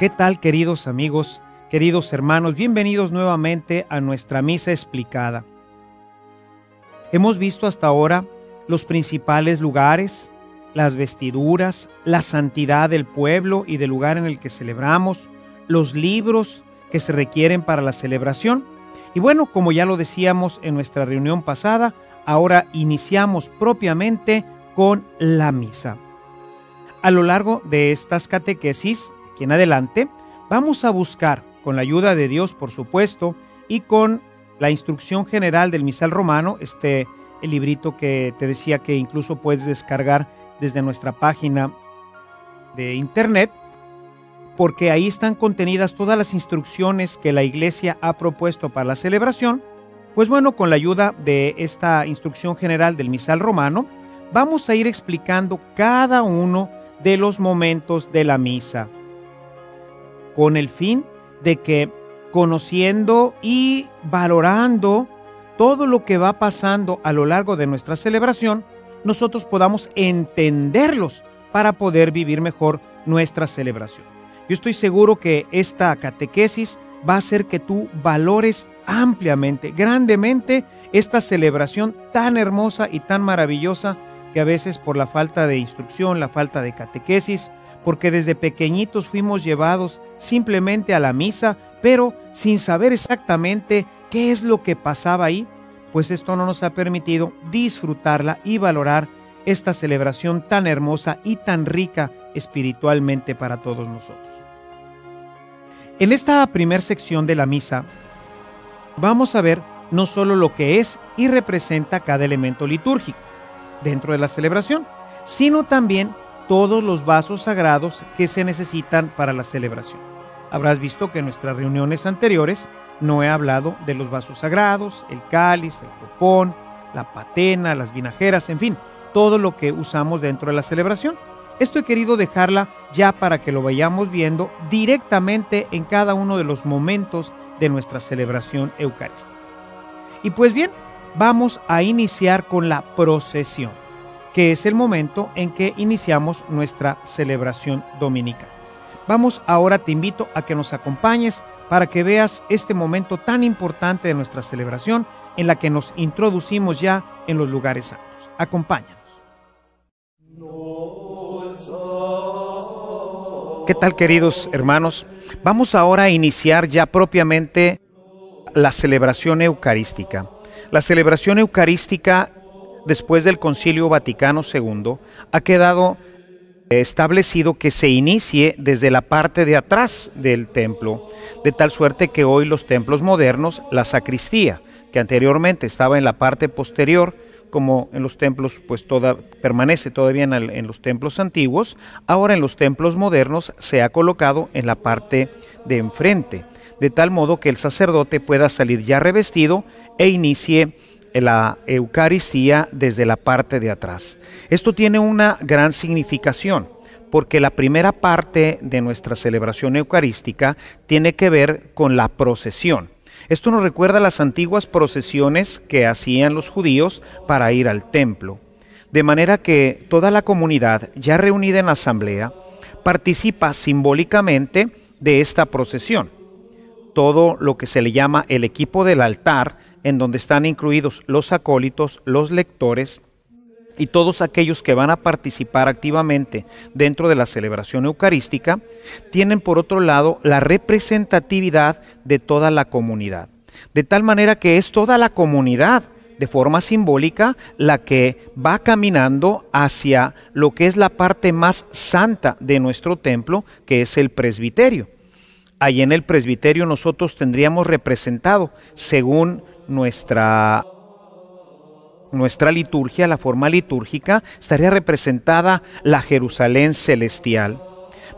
¿Qué tal queridos amigos, queridos hermanos? Bienvenidos nuevamente a nuestra misa explicada. Hemos visto hasta ahora los principales lugares, las vestiduras, la santidad del pueblo y del lugar en el que celebramos, los libros que se requieren para la celebración. Y bueno, como ya lo decíamos en nuestra reunión pasada, ahora iniciamos propiamente con la misa. A lo largo de estas catequesis en adelante, vamos a buscar, con la ayuda de Dios por supuesto, y con la instrucción general del misal romano, este el librito que te decía que incluso puedes descargar desde nuestra página de internet, porque ahí están contenidas todas las instrucciones que la iglesia ha propuesto para la celebración. Pues bueno, con la ayuda de esta instrucción general del misal romano, vamos a ir explicando cada uno de los momentos de la misa con el fin de que conociendo y valorando todo lo que va pasando a lo largo de nuestra celebración, nosotros podamos entenderlos para poder vivir mejor nuestra celebración. Yo estoy seguro que esta catequesis va a hacer que tú valores ampliamente, grandemente, esta celebración tan hermosa y tan maravillosa que a veces por la falta de instrucción, la falta de catequesis, porque desde pequeñitos fuimos llevados simplemente a la misa, pero sin saber exactamente qué es lo que pasaba ahí, pues esto no nos ha permitido disfrutarla y valorar esta celebración tan hermosa y tan rica espiritualmente para todos nosotros. En esta primera sección de la misa vamos a ver no solo lo que es y representa cada elemento litúrgico dentro de la celebración, sino también todos los vasos sagrados que se necesitan para la celebración. Habrás visto que en nuestras reuniones anteriores no he hablado de los vasos sagrados, el cáliz, el copón, la patena, las vinajeras, en fin, todo lo que usamos dentro de la celebración. Esto he querido dejarla ya para que lo vayamos viendo directamente en cada uno de los momentos de nuestra celebración eucarística. Y pues bien, vamos a iniciar con la procesión que es el momento en que iniciamos nuestra celebración dominical. Vamos ahora, te invito a que nos acompañes para que veas este momento tan importante de nuestra celebración en la que nos introducimos ya en los lugares santos. Acompáñanos. ¿Qué tal queridos hermanos? Vamos ahora a iniciar ya propiamente la celebración eucarística. La celebración eucarística después del Concilio Vaticano II, ha quedado eh, establecido que se inicie desde la parte de atrás del templo, de tal suerte que hoy los templos modernos, la sacristía, que anteriormente estaba en la parte posterior, como en los templos, pues toda, permanece todavía en, en los templos antiguos, ahora en los templos modernos se ha colocado en la parte de enfrente, de tal modo que el sacerdote pueda salir ya revestido e inicie la Eucaristía desde la parte de atrás. Esto tiene una gran significación porque la primera parte de nuestra celebración eucarística tiene que ver con la procesión. Esto nos recuerda las antiguas procesiones que hacían los judíos para ir al templo. De manera que toda la comunidad ya reunida en la asamblea participa simbólicamente de esta procesión todo lo que se le llama el equipo del altar, en donde están incluidos los acólitos, los lectores y todos aquellos que van a participar activamente dentro de la celebración eucarística, tienen por otro lado la representatividad de toda la comunidad. De tal manera que es toda la comunidad de forma simbólica la que va caminando hacia lo que es la parte más santa de nuestro templo, que es el presbiterio allí en el presbiterio nosotros tendríamos representado, según nuestra, nuestra liturgia, la forma litúrgica, estaría representada la Jerusalén celestial.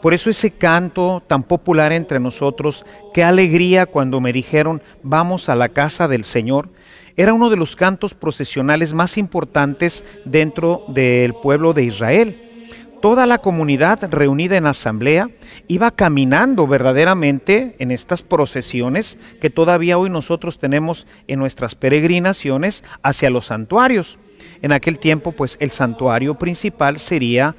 Por eso ese canto tan popular entre nosotros, qué alegría cuando me dijeron, vamos a la casa del Señor, era uno de los cantos procesionales más importantes dentro del pueblo de Israel toda la comunidad reunida en asamblea iba caminando verdaderamente en estas procesiones que todavía hoy nosotros tenemos en nuestras peregrinaciones hacia los santuarios. En aquel tiempo, pues el santuario principal sería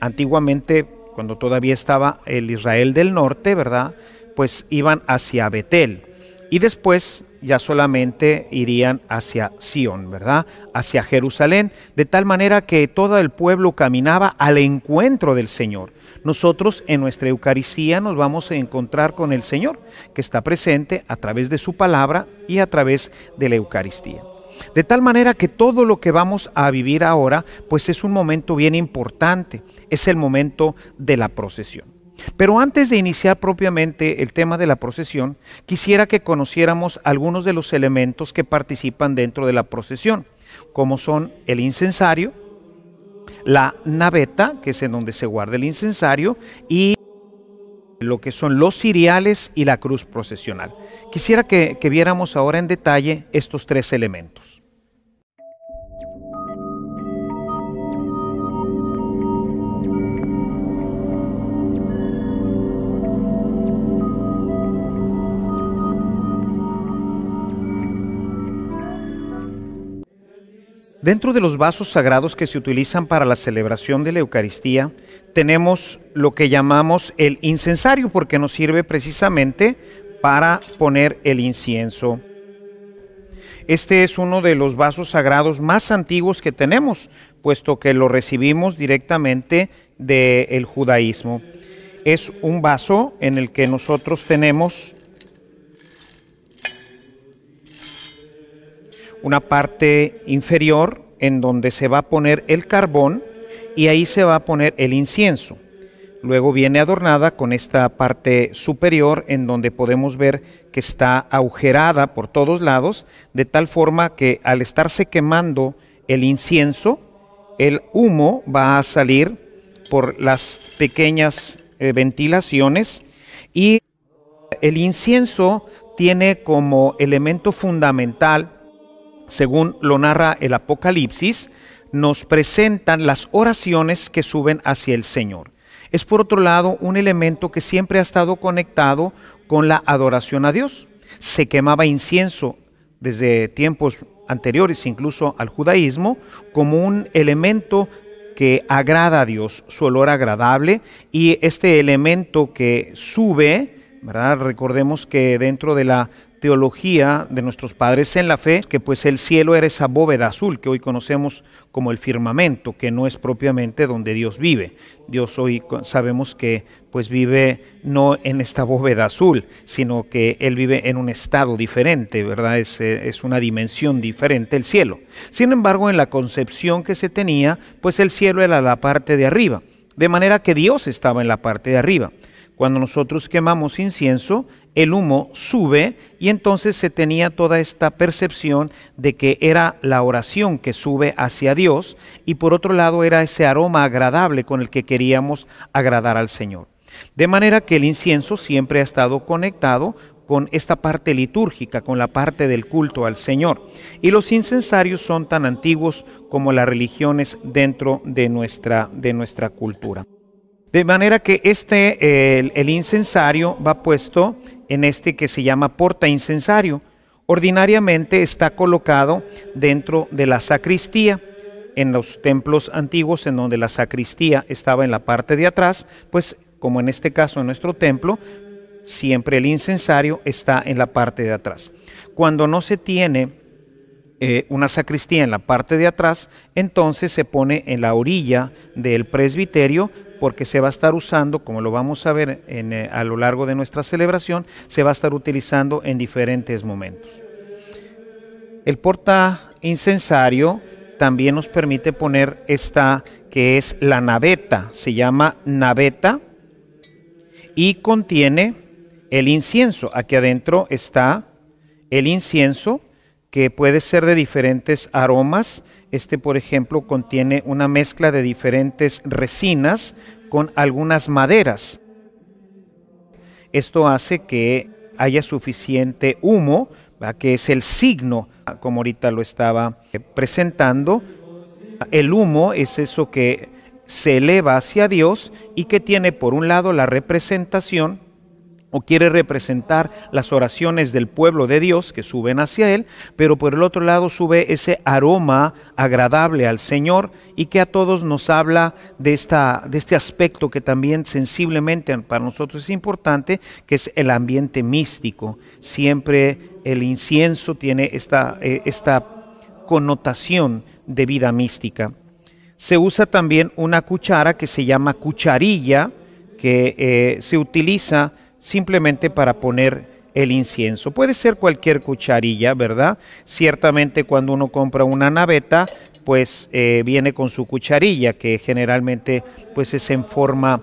antiguamente cuando todavía estaba el Israel del norte, ¿verdad? Pues iban hacia Betel. Y después ya solamente irían hacia Sión, ¿verdad? Hacia Jerusalén, de tal manera que todo el pueblo caminaba al encuentro del Señor. Nosotros en nuestra Eucaristía nos vamos a encontrar con el Señor, que está presente a través de su palabra y a través de la Eucaristía. De tal manera que todo lo que vamos a vivir ahora, pues es un momento bien importante, es el momento de la procesión. Pero antes de iniciar propiamente el tema de la procesión, quisiera que conociéramos algunos de los elementos que participan dentro de la procesión, como son el incensario, la naveta, que es en donde se guarda el incensario, y lo que son los ciriales y la cruz procesional. Quisiera que, que viéramos ahora en detalle estos tres elementos. Dentro de los vasos sagrados que se utilizan para la celebración de la Eucaristía, tenemos lo que llamamos el incensario, porque nos sirve precisamente para poner el incienso. Este es uno de los vasos sagrados más antiguos que tenemos, puesto que lo recibimos directamente del judaísmo. Es un vaso en el que nosotros tenemos una parte inferior en donde se va a poner el carbón y ahí se va a poner el incienso. Luego viene adornada con esta parte superior en donde podemos ver que está agujerada por todos lados, de tal forma que al estarse quemando el incienso, el humo va a salir por las pequeñas eh, ventilaciones y el incienso tiene como elemento fundamental según lo narra el Apocalipsis, nos presentan las oraciones que suben hacia el Señor. Es por otro lado un elemento que siempre ha estado conectado con la adoración a Dios. Se quemaba incienso desde tiempos anteriores, incluso al judaísmo, como un elemento que agrada a Dios, su olor agradable, y este elemento que sube, ¿verdad? Recordemos que dentro de la teología de nuestros padres en la fe, que pues el cielo era esa bóveda azul que hoy conocemos como el firmamento, que no es propiamente donde Dios vive. Dios hoy sabemos que pues vive no en esta bóveda azul, sino que Él vive en un estado diferente, ¿verdad? Es, eh, es, una dimensión diferente el cielo. Sin embargo, en la concepción que se tenía, pues el cielo era la parte de arriba, de manera que Dios estaba en la parte de arriba. Cuando nosotros quemamos incienso, el humo sube y entonces se tenía toda esta percepción de que era la oración que sube hacia Dios y por otro lado era ese aroma agradable con el que queríamos agradar al Señor. De manera que el incienso siempre ha estado conectado con esta parte litúrgica, con la parte del culto al Señor. Y los incensarios son tan antiguos como las religiones dentro de nuestra, de nuestra cultura. De manera que este, el, el incensario va puesto en este que se llama porta incensario. Ordinariamente está colocado dentro de la sacristía. En los templos antiguos, en donde la sacristía estaba en la parte de atrás, pues como en este caso en nuestro templo, siempre el incensario está en la parte de atrás. Cuando no se tiene eh, una sacristía en la parte de atrás, entonces se pone en la orilla del presbiterio porque se va a estar usando, como lo vamos a ver eh, a lo largo de nuestra celebración, se va a estar utilizando en diferentes momentos. El porta incensario también nos permite poner esta que es la naveta, se llama naveta y contiene el incienso. Aquí adentro está el incienso que puede ser de diferentes aromas. Este, por ejemplo, contiene una mezcla de diferentes resinas con algunas maderas. Esto hace que haya suficiente humo, que es el signo, como ahorita lo estaba eh, presentando. El humo es eso que se eleva hacia Dios y que tiene por un lado la representación o quiere representar las oraciones del pueblo de Dios que suben hacia Él, pero por el otro lado sube ese aroma agradable al Señor y que a todos nos habla de, esta, de este aspecto que también sensiblemente para nosotros es importante, que es el ambiente místico. Siempre el incienso tiene esta, eh, esta connotación de vida mística. Se usa también una cuchara que se llama cucharilla, que eh, se utiliza simplemente para poner el incienso. Puede ser cualquier cucharilla, ¿verdad? Ciertamente cuando uno compra una naveta, pues eh, viene con su cucharilla, que generalmente pues es en forma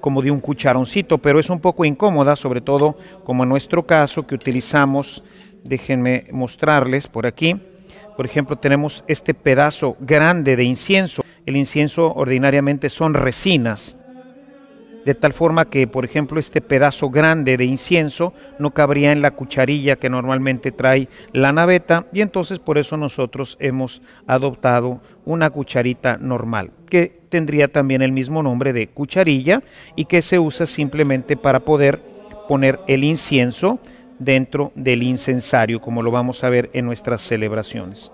como de un cucharoncito, pero es un poco incómoda, sobre todo como en nuestro caso que utilizamos, déjenme mostrarles por aquí, por ejemplo tenemos este pedazo grande de incienso, el incienso ordinariamente son resinas, de tal forma que, por ejemplo, este pedazo grande de incienso no cabría en la cucharilla que normalmente trae la naveta y entonces por eso nosotros hemos adoptado una cucharita normal, que tendría también el mismo nombre de cucharilla y que se usa simplemente para poder poner el incienso dentro del incensario, como lo vamos a ver en nuestras celebraciones.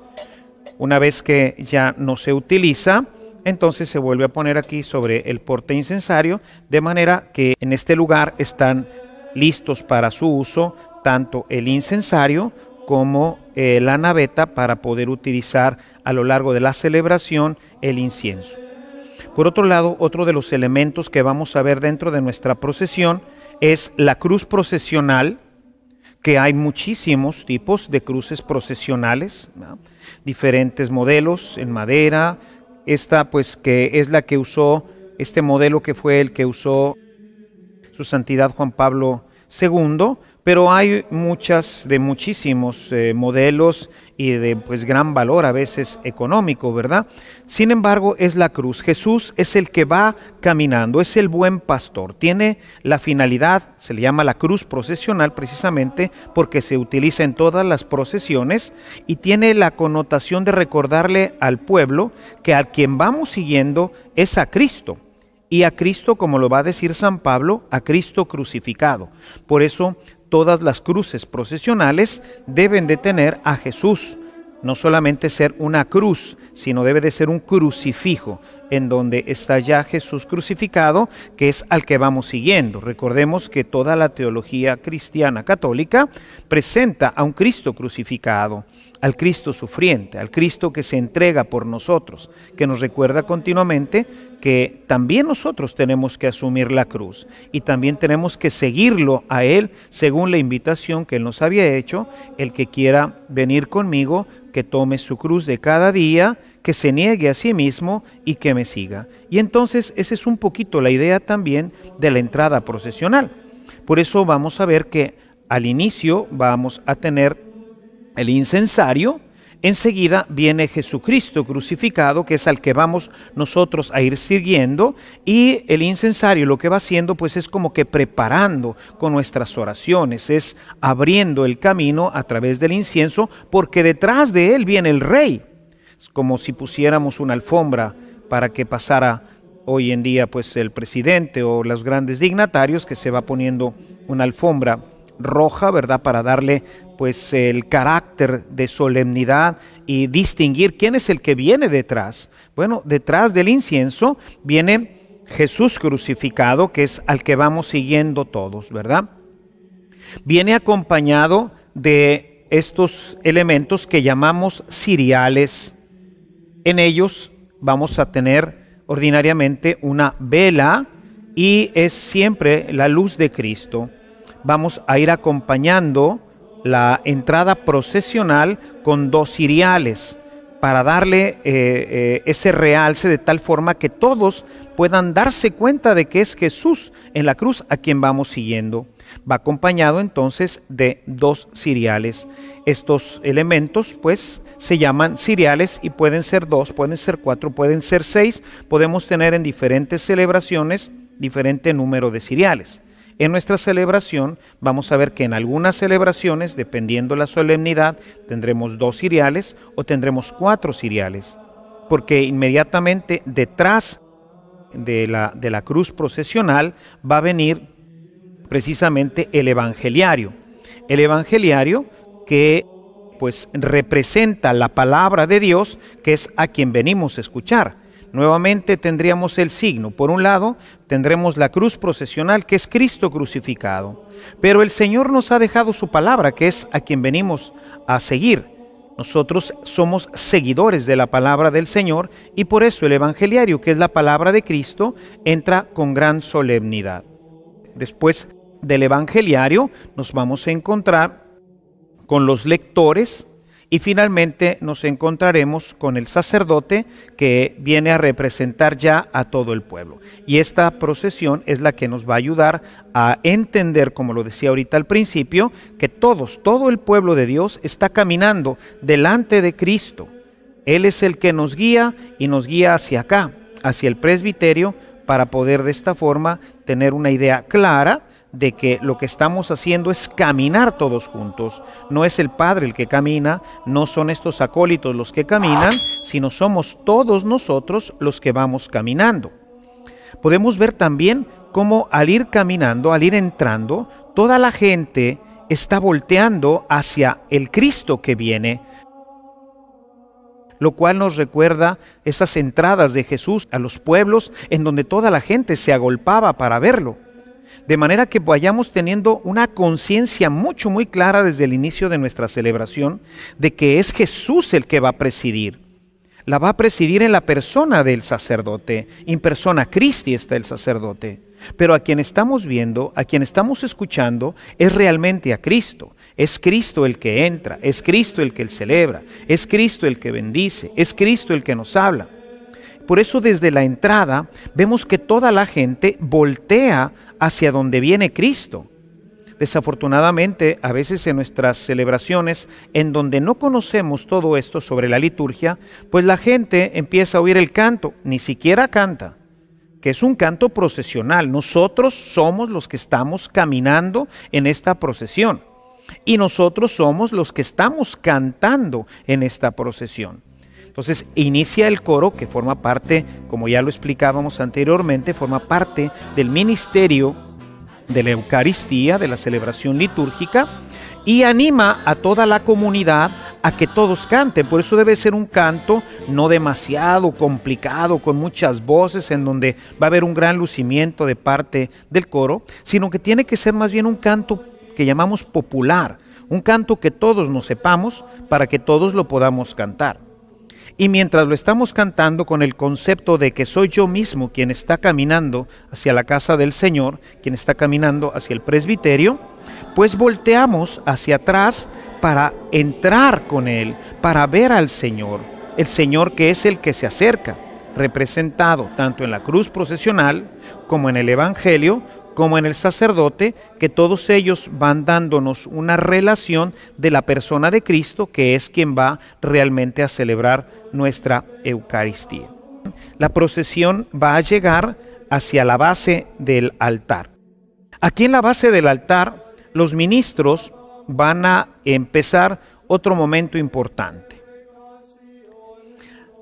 Una vez que ya no se utiliza, entonces se vuelve a poner aquí sobre el porte incensario, de manera que en este lugar están listos para su uso tanto el incensario como eh, la naveta para poder utilizar a lo largo de la celebración el incienso. Por otro lado, otro de los elementos que vamos a ver dentro de nuestra procesión es la cruz procesional, que hay muchísimos tipos de cruces procesionales, diferentes modelos en madera, esta pues que es la que usó, este modelo que fue el que usó su santidad Juan Pablo II, pero hay muchas, de muchísimos eh, modelos y de pues gran valor a veces económico, ¿verdad? Sin embargo, es la cruz. Jesús es el que va caminando, es el buen pastor. Tiene la finalidad, se le llama la cruz procesional precisamente porque se utiliza en todas las procesiones y tiene la connotación de recordarle al pueblo que a quien vamos siguiendo es a Cristo y a Cristo, como lo va a decir San Pablo, a Cristo crucificado. Por eso todas las cruces procesionales deben de tener a Jesús. No solamente ser una cruz, sino debe de ser un crucifijo en donde está ya Jesús crucificado, que es al que vamos siguiendo. Recordemos que toda la teología cristiana católica presenta a un Cristo crucificado, al Cristo sufriente, al Cristo que se entrega por nosotros, que nos recuerda continuamente que también nosotros tenemos que asumir la cruz y también tenemos que seguirlo a Él según la invitación que Él nos había hecho, el que quiera venir conmigo, que tome su cruz de cada día, que se niegue a sí mismo y que me siga. Y entonces esa es un poquito la idea también de la entrada procesional. Por eso vamos a ver que al inicio vamos a tener el incensario, enseguida viene Jesucristo crucificado, que es al que vamos nosotros a ir siguiendo, y el incensario lo que va haciendo pues es como que preparando con nuestras oraciones, es abriendo el camino a través del incienso, porque detrás de él viene el rey como si pusiéramos una alfombra para que pasara hoy en día pues el presidente o los grandes dignatarios que se va poniendo una alfombra roja, ¿verdad? Para darle pues el carácter de solemnidad y distinguir quién es el que viene detrás. Bueno, detrás del incienso viene Jesús crucificado, que es al que vamos siguiendo todos, ¿verdad? Viene acompañado de estos elementos que llamamos ciriales, en ellos vamos a tener ordinariamente una vela y es siempre la luz de Cristo. Vamos a ir acompañando la entrada procesional con dos ciriales para darle eh, eh, ese realce de tal forma que todos puedan darse cuenta de que es Jesús en la cruz a quien vamos siguiendo. Va acompañado entonces de dos ciriales. Estos elementos pues se llaman siriales y pueden ser dos, pueden ser cuatro, pueden ser seis. Podemos tener en diferentes celebraciones diferente número de ciriales. En nuestra celebración vamos a ver que en algunas celebraciones, dependiendo la solemnidad, tendremos dos siriales o tendremos cuatro siriales, porque inmediatamente detrás de la, de la cruz procesional va a venir precisamente el evangeliario. El evangeliario que pues representa la palabra de Dios, que es a quien venimos a escuchar. Nuevamente tendríamos el signo. Por un lado, tendremos la cruz procesional, que es Cristo crucificado. Pero el Señor nos ha dejado su palabra, que es a quien venimos a seguir. Nosotros somos seguidores de la palabra del Señor y por eso el Evangeliario, que es la palabra de Cristo, entra con gran solemnidad. Después del Evangeliario nos vamos a encontrar con los lectores y finalmente nos encontraremos con el sacerdote que viene a representar ya a todo el pueblo. Y esta procesión es la que nos va a ayudar a entender, como lo decía ahorita al principio, que todos, todo el pueblo de Dios está caminando delante de Cristo. Él es el que nos guía y nos guía hacia acá, hacia el presbiterio, para poder de esta forma tener una idea clara de que lo que estamos haciendo es caminar todos juntos. No es el Padre el que camina, no son estos acólitos los que caminan, sino somos todos nosotros los que vamos caminando. Podemos ver también cómo al ir caminando, al ir entrando, toda la gente está volteando hacia el Cristo que viene, lo cual nos recuerda esas entradas de Jesús a los pueblos en donde toda la gente se agolpaba para verlo. De manera que vayamos teniendo una conciencia mucho, muy clara desde el inicio de nuestra celebración de que es Jesús el que va a presidir. La va a presidir en la persona del sacerdote. en persona cristi está el sacerdote. Pero a quien estamos viendo, a quien estamos escuchando, es realmente a Cristo. Es Cristo el que entra, es Cristo el que celebra, es Cristo el que bendice, es Cristo el que nos habla. Por eso desde la entrada vemos que toda la gente voltea hacia donde viene Cristo. Desafortunadamente, a veces en nuestras celebraciones, en donde no conocemos todo esto sobre la liturgia, pues la gente empieza a oír el canto, ni siquiera canta, que es un canto procesional. Nosotros somos los que estamos caminando en esta procesión y nosotros somos los que estamos cantando en esta procesión. Entonces inicia el coro que forma parte, como ya lo explicábamos anteriormente, forma parte del ministerio de la Eucaristía, de la celebración litúrgica, y anima a toda la comunidad a que todos canten. Por eso debe ser un canto no demasiado complicado, con muchas voces, en donde va a haber un gran lucimiento de parte del coro, sino que tiene que ser más bien un canto que llamamos popular, un canto que todos nos sepamos para que todos lo podamos cantar. Y mientras lo estamos cantando con el concepto de que soy yo mismo quien está caminando hacia la casa del Señor, quien está caminando hacia el presbiterio, pues volteamos hacia atrás para entrar con Él, para ver al Señor, el Señor que es el que se acerca, representado tanto en la cruz procesional como en el Evangelio, como en el sacerdote, que todos ellos van dándonos una relación de la persona de Cristo, que es quien va realmente a celebrar nuestra Eucaristía. La procesión va a llegar hacia la base del altar. Aquí en la base del altar, los ministros van a empezar otro momento importante.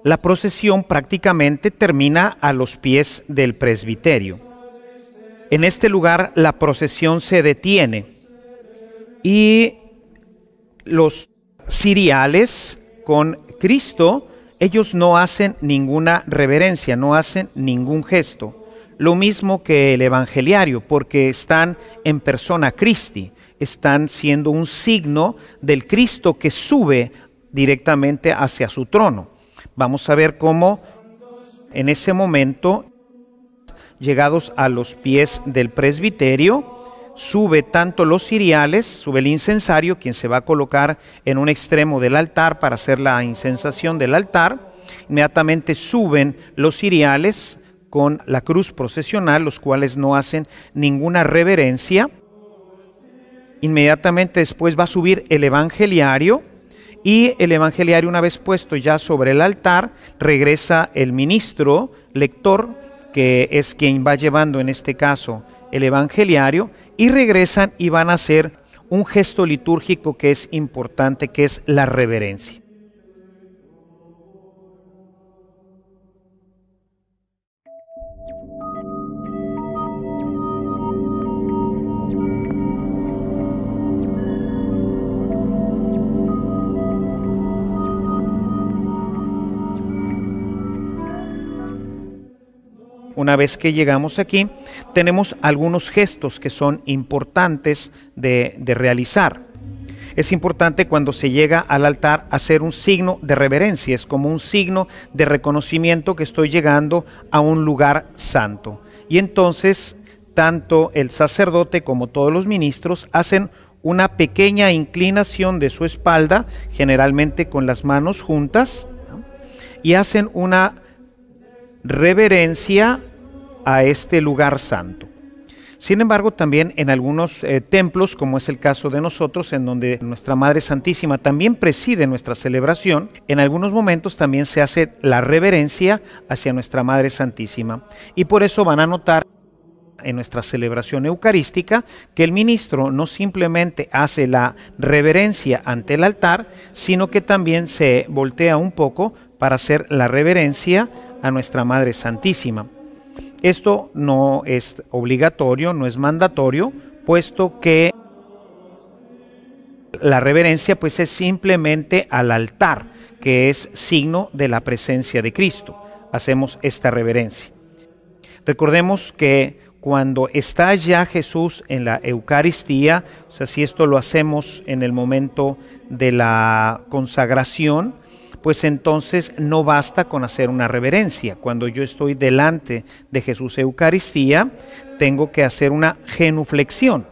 La procesión prácticamente termina a los pies del presbiterio en este lugar la procesión se detiene y los siriales con Cristo, ellos no hacen ninguna reverencia, no hacen ningún gesto. Lo mismo que el evangeliario, porque están en persona Cristi, están siendo un signo del Cristo que sube directamente hacia su trono. Vamos a ver cómo en ese momento llegados a los pies del presbiterio, sube tanto los ciriales, sube el incensario, quien se va a colocar en un extremo del altar para hacer la incensación del altar. Inmediatamente suben los ciriales con la cruz procesional, los cuales no hacen ninguna reverencia. Inmediatamente después va a subir el evangeliario y el evangeliario una vez puesto ya sobre el altar, regresa el ministro, lector, que es quien va llevando en este caso el evangeliario, y regresan y van a hacer un gesto litúrgico que es importante, que es la reverencia. una vez que llegamos aquí, tenemos algunos gestos que son importantes de, realizar. Es importante cuando se llega al altar hacer un signo de reverencia, es como un signo de reconocimiento que estoy llegando a un lugar santo. Y entonces, tanto el sacerdote como todos los ministros hacen una pequeña inclinación de su espalda, generalmente con las manos juntas, y hacen una reverencia a este lugar santo. Sin embargo, también en algunos eh, templos, como es el caso de nosotros, en donde nuestra Madre Santísima también preside nuestra celebración, en algunos momentos también se hace la reverencia hacia nuestra Madre Santísima. Y por eso van a notar en nuestra celebración eucarística que el ministro no simplemente hace la reverencia ante el altar, sino que también se voltea un poco para hacer la reverencia a nuestra Madre Santísima. Esto no es obligatorio, no es mandatorio, puesto que la reverencia pues es simplemente al altar, que es signo de la presencia de Cristo. Hacemos esta reverencia. Recordemos que cuando está ya Jesús en la Eucaristía, o sea, si esto lo hacemos en el momento de la consagración, pues entonces no basta con hacer una reverencia. Cuando yo estoy delante de Jesús Eucaristía, tengo que hacer una genuflexión.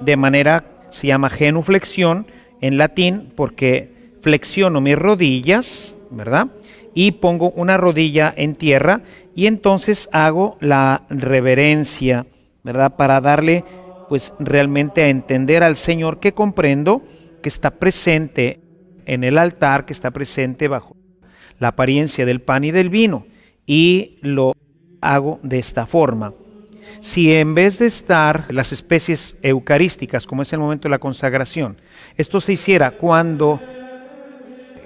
De manera, se llama genuflexión en latín porque flexiono mis rodillas, ¿verdad? Y pongo una rodilla en tierra y entonces hago la reverencia, ¿verdad? Para darle pues realmente a entender al Señor que comprendo que está presente en el altar que está presente bajo la apariencia del pan y del vino. Y lo hago de esta forma. Si en vez de estar las especies eucarísticas, como es el momento de la consagración, esto se hiciera cuando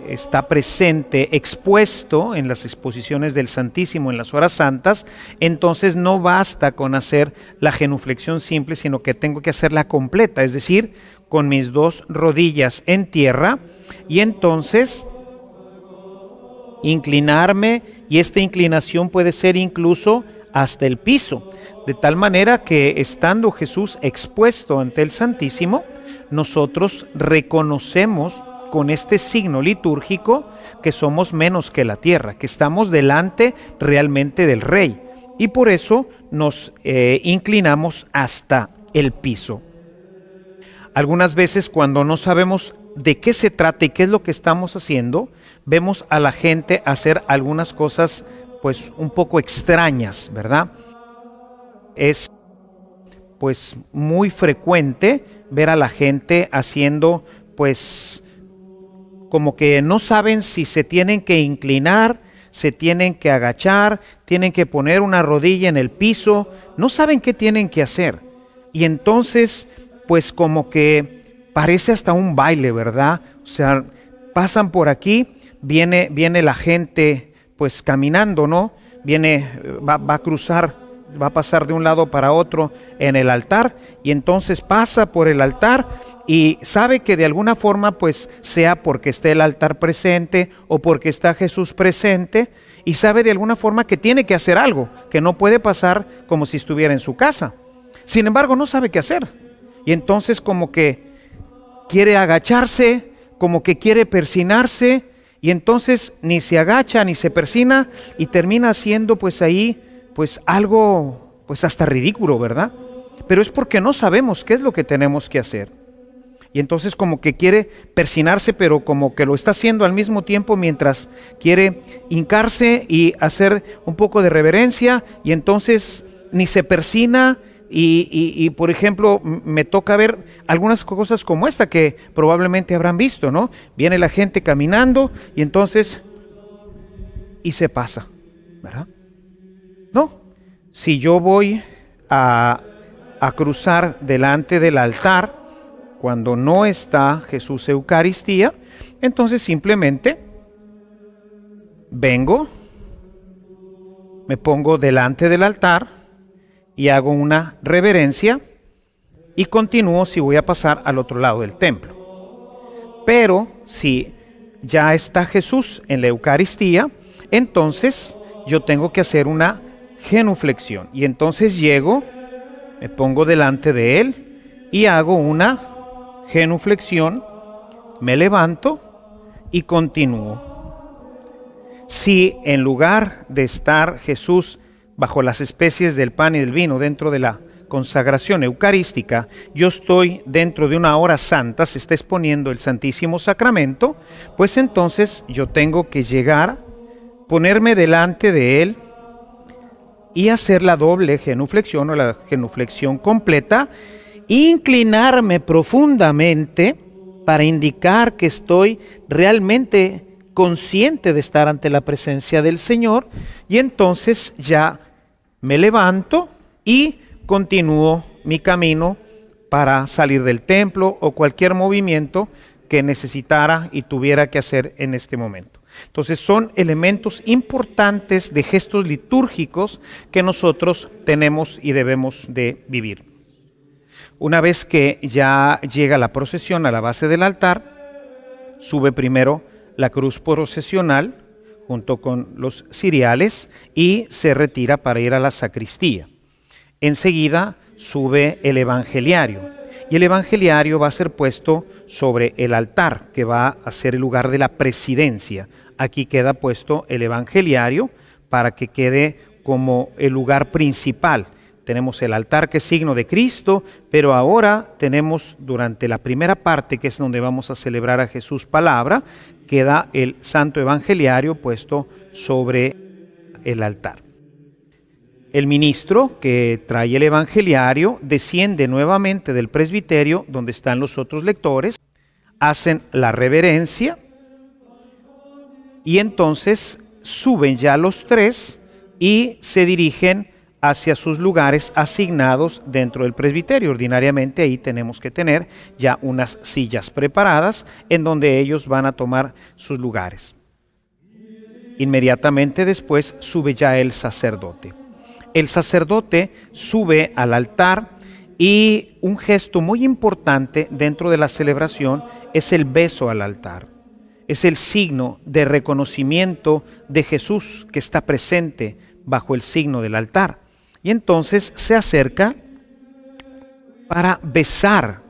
está presente, expuesto en las exposiciones del Santísimo, en las horas santas, entonces no basta con hacer la genuflexión simple, sino que tengo que hacerla completa, es decir, con mis dos rodillas en tierra y entonces inclinarme y esta inclinación puede ser incluso hasta el piso, de tal manera que estando Jesús expuesto ante el Santísimo, nosotros reconocemos con este signo litúrgico que somos menos que la tierra, que estamos delante realmente del Rey y por eso nos eh, inclinamos hasta el piso algunas veces cuando no sabemos de qué se trata y qué es lo que estamos haciendo, vemos a la gente hacer algunas cosas pues un poco extrañas, ¿verdad? Es pues muy frecuente ver a la gente haciendo pues como que no saben si se tienen que inclinar, se tienen que agachar, tienen que poner una rodilla en el piso, no saben qué tienen que hacer. Y entonces pues como que parece hasta un baile, ¿verdad? O sea, pasan por aquí, viene, viene la gente pues caminando, ¿no? Viene, eh, va, va a cruzar, va a pasar de un lado para otro en el altar y entonces pasa por el altar y sabe que de alguna forma pues sea porque esté el altar presente o porque está Jesús presente y sabe de alguna forma que tiene que hacer algo, que no puede pasar como si estuviera en su casa. Sin embargo, no sabe qué hacer. Y entonces como que quiere agacharse, como que quiere persinarse, y entonces ni se agacha ni se persina y termina siendo pues ahí pues algo pues hasta ridículo, ¿verdad? Pero es porque no sabemos qué es lo que tenemos que hacer. Y entonces como que quiere persinarse, pero como que lo está haciendo al mismo tiempo mientras quiere hincarse y hacer un poco de reverencia y entonces ni se persina y, por ejemplo, me toca ver algunas cosas como esta que probablemente habrán visto, ¿no? Viene la gente caminando y entonces... y se pasa, ¿verdad? No, si yo voy a cruzar delante del altar cuando no está Jesús Eucaristía, entonces simplemente vengo, me pongo delante del altar, y hago una reverencia y continúo si voy a pasar al otro lado del templo. Pero si ya está Jesús en la Eucaristía, entonces yo tengo que hacer una genuflexión. Y entonces llego, me pongo delante de Él y hago una genuflexión, me levanto y continúo. Si en lugar de estar Jesús bajo las especies del pan y del vino dentro de la consagración eucarística, yo estoy dentro de una hora santa, se está exponiendo el Santísimo Sacramento, pues entonces yo tengo que llegar, ponerme delante de él y hacer la doble genuflexión o la genuflexión completa, inclinarme profundamente para indicar que estoy realmente consciente de estar ante la presencia del Señor y entonces ya me levanto y continúo mi camino para salir del templo o cualquier movimiento que necesitara y tuviera que hacer en este momento. Entonces son elementos importantes de gestos litúrgicos que nosotros tenemos y debemos de vivir. Una vez que ya llega la procesión a la base del altar, sube primero la cruz procesional, junto con los ciriales y se retira para ir a la sacristía. Enseguida sube el evangeliario y el evangeliario va a ser puesto sobre el altar que va a ser el lugar de la presidencia. Aquí queda puesto el evangeliario para que quede como el lugar principal tenemos el altar que es signo de Cristo, pero ahora tenemos durante la primera parte, que es donde vamos a celebrar a Jesús palabra, queda el santo evangeliario puesto sobre el altar. El ministro que trae el evangeliario desciende nuevamente del presbiterio donde están los otros lectores, hacen la reverencia y entonces suben ya los tres y se dirigen hacia sus lugares asignados dentro del presbiterio. Ordinariamente ahí tenemos que tener ya unas sillas preparadas en donde ellos van a tomar sus lugares. Inmediatamente después sube ya el sacerdote. El sacerdote sube al altar y un gesto muy importante dentro de la celebración es el beso al altar. Es el signo de reconocimiento de Jesús que está presente bajo el signo del altar. Y entonces se acerca para besar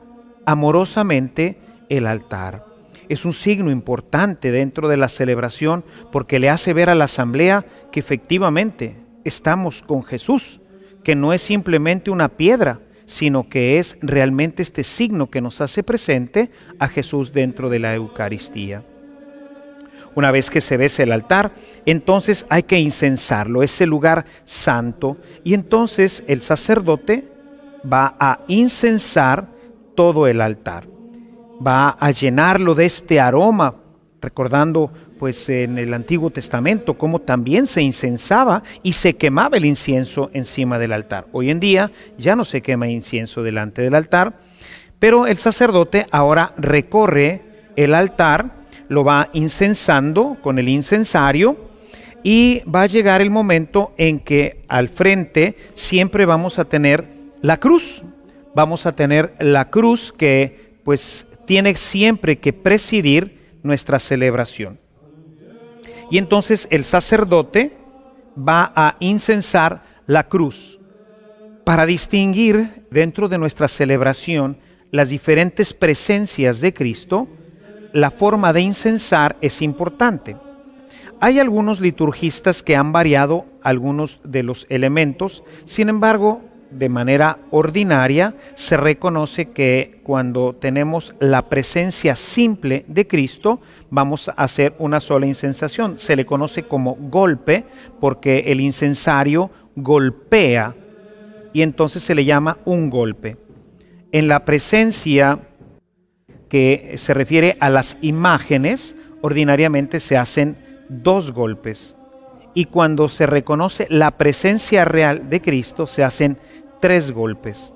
amorosamente el altar. Es un signo importante dentro de la celebración porque le hace ver a la asamblea que efectivamente estamos con Jesús, que no es simplemente una piedra, sino que es realmente este signo que nos hace presente a Jesús dentro de la Eucaristía. Una vez que se besa el altar, entonces hay que incensarlo, ese lugar santo, y entonces el sacerdote va a incensar todo el altar, va a llenarlo de este aroma, recordando pues en el Antiguo Testamento cómo también se incensaba y se quemaba el incienso encima del altar. Hoy en día ya no se quema incienso delante del altar, pero el sacerdote ahora recorre el altar, lo va incensando con el incensario y va a llegar el momento en que al frente siempre vamos a tener la cruz. Vamos a tener la cruz que pues tiene siempre que presidir nuestra celebración. Y entonces el sacerdote va a incensar la cruz para distinguir dentro de nuestra celebración las diferentes presencias de Cristo la forma de incensar es importante. Hay algunos liturgistas que han variado algunos de los elementos, sin embargo, de manera ordinaria se reconoce que cuando tenemos la presencia simple de Cristo, vamos a hacer una sola incensación Se le conoce como golpe porque el incensario golpea y entonces se le llama un golpe. En la presencia que se refiere a las imágenes, ordinariamente se hacen dos golpes. Y cuando se reconoce la presencia real de Cristo, se hacen tres golpes.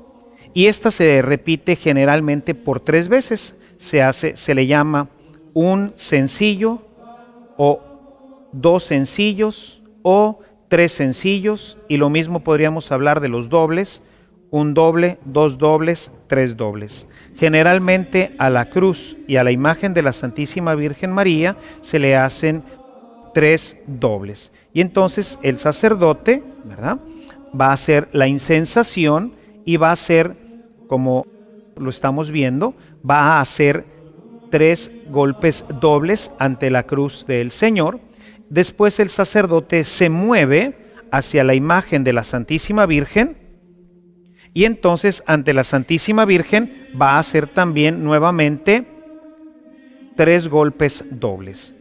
Y esta se repite generalmente por tres veces. Se, hace, se le llama un sencillo o dos sencillos o tres sencillos. Y lo mismo podríamos hablar de los dobles un doble, dos dobles, tres dobles. Generalmente a la cruz y a la imagen de la Santísima Virgen María se le hacen tres dobles. Y entonces el sacerdote, ¿verdad? Va a hacer la incensación y va a hacer, como lo estamos viendo, va a hacer tres golpes dobles ante la cruz del Señor. Después el sacerdote se mueve hacia la imagen de la Santísima Virgen, y entonces ante la Santísima Virgen va a hacer también nuevamente tres golpes dobles.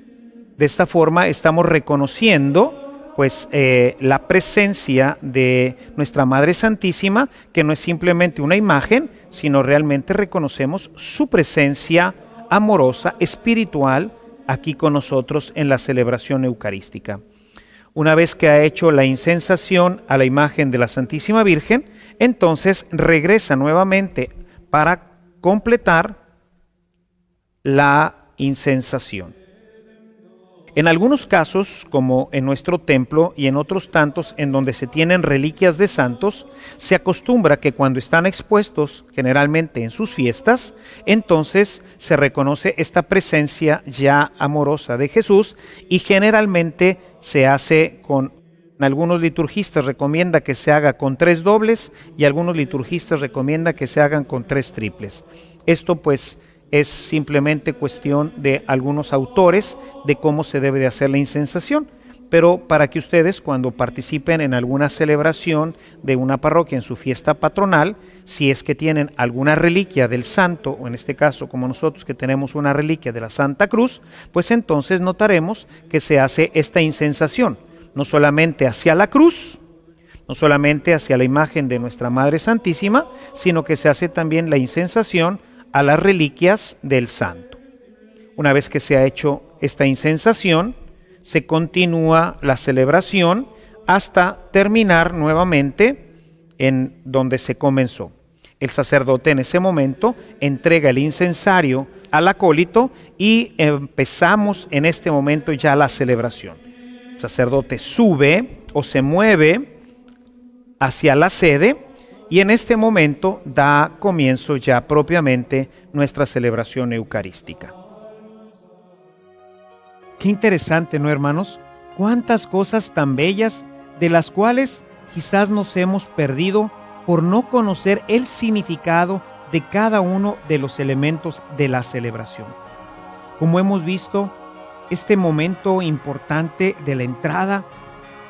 De esta forma estamos reconociendo pues eh, la presencia de nuestra Madre Santísima, que no es simplemente una imagen, sino realmente reconocemos su presencia amorosa, espiritual, aquí con nosotros en la celebración eucarística. Una vez que ha hecho la insensación a la imagen de la Santísima Virgen, entonces regresa nuevamente para completar la insensación. En algunos casos, como en nuestro templo y en otros tantos en donde se tienen reliquias de santos, se acostumbra que cuando están expuestos, generalmente en sus fiestas, entonces se reconoce esta presencia ya amorosa de Jesús y generalmente se hace con algunos liturgistas recomienda que se haga con tres dobles y algunos liturgistas recomienda que se hagan con tres triples. Esto pues es simplemente cuestión de algunos autores de cómo se debe de hacer la insensación pero para que ustedes cuando participen en alguna celebración de una parroquia en su fiesta patronal, si es que tienen alguna reliquia del santo, o en este caso como nosotros que tenemos una reliquia de la Santa Cruz, pues entonces notaremos que se hace esta insensación no solamente hacia la cruz, no solamente hacia la imagen de nuestra Madre Santísima, sino que se hace también la incensación a las reliquias del santo. Una vez que se ha hecho esta incensación, se continúa la celebración hasta terminar nuevamente en donde se comenzó. El sacerdote en ese momento entrega el incensario al acólito y empezamos en este momento ya la celebración sacerdote sube o se mueve hacia la sede y en este momento da comienzo ya propiamente nuestra celebración eucarística. Qué interesante, ¿no, hermanos? Cuántas cosas tan bellas de las cuales quizás nos hemos perdido por no conocer el significado de cada uno de los elementos de la celebración. Como hemos visto, este momento importante de la entrada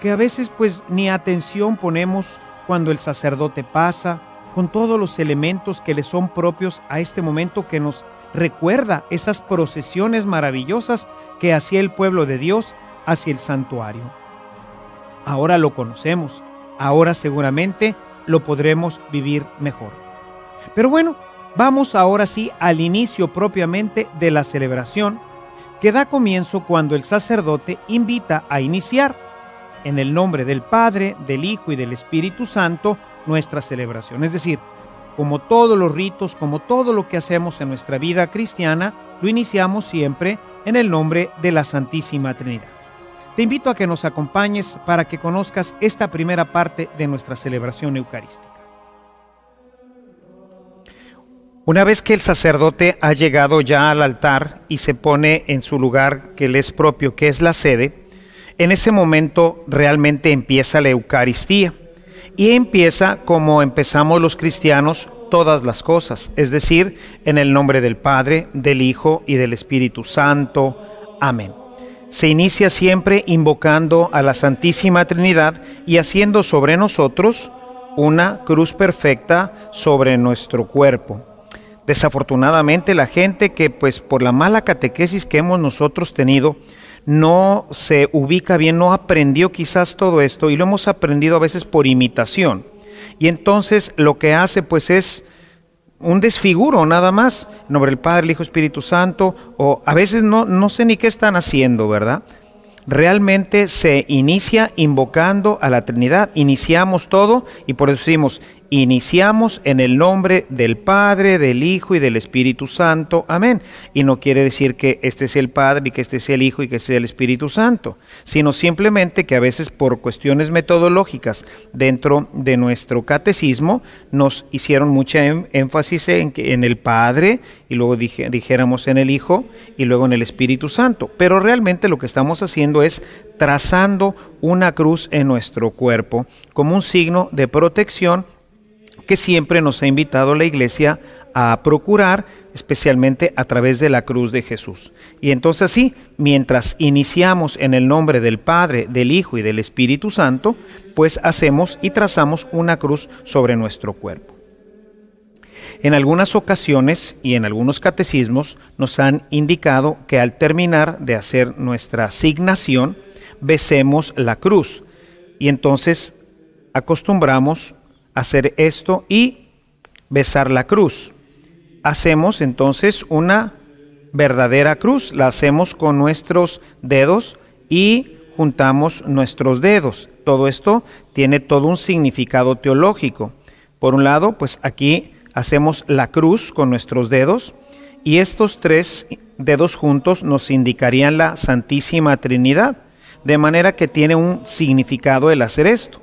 que a veces pues ni atención ponemos cuando el sacerdote pasa, con todos los elementos que le son propios a este momento que nos recuerda esas procesiones maravillosas que hacía el pueblo de Dios hacia el santuario. Ahora lo conocemos, ahora seguramente lo podremos vivir mejor. Pero bueno, vamos ahora sí al inicio propiamente de la celebración que da comienzo cuando el sacerdote invita a iniciar, en el nombre del Padre, del Hijo y del Espíritu Santo, nuestra celebración. Es decir, como todos los ritos, como todo lo que hacemos en nuestra vida cristiana, lo iniciamos siempre en el nombre de la Santísima Trinidad. Te invito a que nos acompañes para que conozcas esta primera parte de nuestra celebración eucarística. Una vez que el sacerdote ha llegado ya al altar y se pone en su lugar que le es propio, que es la sede, en ese momento realmente empieza la Eucaristía y empieza como empezamos los cristianos todas las cosas, es decir, en el nombre del Padre, del Hijo y del Espíritu Santo. Amén. Se inicia siempre invocando a la Santísima Trinidad y haciendo sobre nosotros una cruz perfecta sobre nuestro cuerpo. Desafortunadamente la gente que pues por la mala catequesis que hemos nosotros tenido no se ubica bien, no aprendió quizás todo esto y lo hemos aprendido a veces por imitación. Y entonces lo que hace pues es un desfiguro nada más, en nombre del Padre, el Hijo, Espíritu Santo, o a veces no, no sé ni qué están haciendo, ¿verdad? Realmente se inicia invocando a la Trinidad, iniciamos todo y por eso decimos, Iniciamos en el nombre del Padre, del Hijo y del Espíritu Santo. Amén. Y no quiere decir que este sea el Padre y que este sea el Hijo y que este el Espíritu Santo, sino simplemente que a veces por cuestiones metodológicas dentro de nuestro catecismo nos hicieron mucha em, énfasis en, que en el Padre y luego dijéramos en el Hijo y luego en el Espíritu Santo. Pero realmente lo que estamos haciendo es trazando una cruz en nuestro cuerpo como un signo de protección que siempre nos ha invitado la iglesia a procurar, especialmente a través de la cruz de Jesús. Y entonces sí, mientras iniciamos en el nombre del Padre, del Hijo y del Espíritu Santo, pues hacemos y trazamos una cruz sobre nuestro cuerpo. En algunas ocasiones y en algunos catecismos nos han indicado que al terminar de hacer nuestra asignación, besemos la cruz. Y entonces acostumbramos hacer esto y besar la cruz. Hacemos entonces una verdadera cruz, la hacemos con nuestros dedos y juntamos nuestros dedos. Todo esto tiene todo un significado teológico. Por un lado, pues aquí hacemos la cruz con nuestros dedos y estos tres dedos juntos nos indicarían la Santísima Trinidad, de manera que tiene un significado el hacer esto.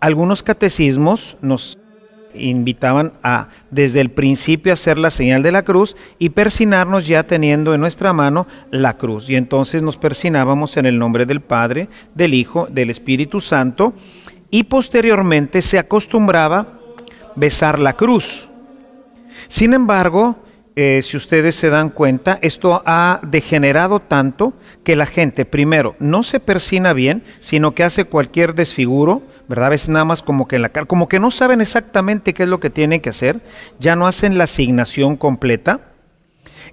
Algunos catecismos nos invitaban a desde el principio hacer la señal de la cruz y persinarnos ya teniendo en nuestra mano la cruz. Y entonces nos persinábamos en el nombre del Padre, del Hijo, del Espíritu Santo y posteriormente se acostumbraba besar la cruz. Sin embargo, eh, si ustedes se dan cuenta, esto ha degenerado tanto que la gente, primero, no se persina bien, sino que hace cualquier desfiguro, ¿verdad? Es nada más como que en la cara, como que no saben exactamente qué es lo que tienen que hacer, ya no hacen la asignación completa.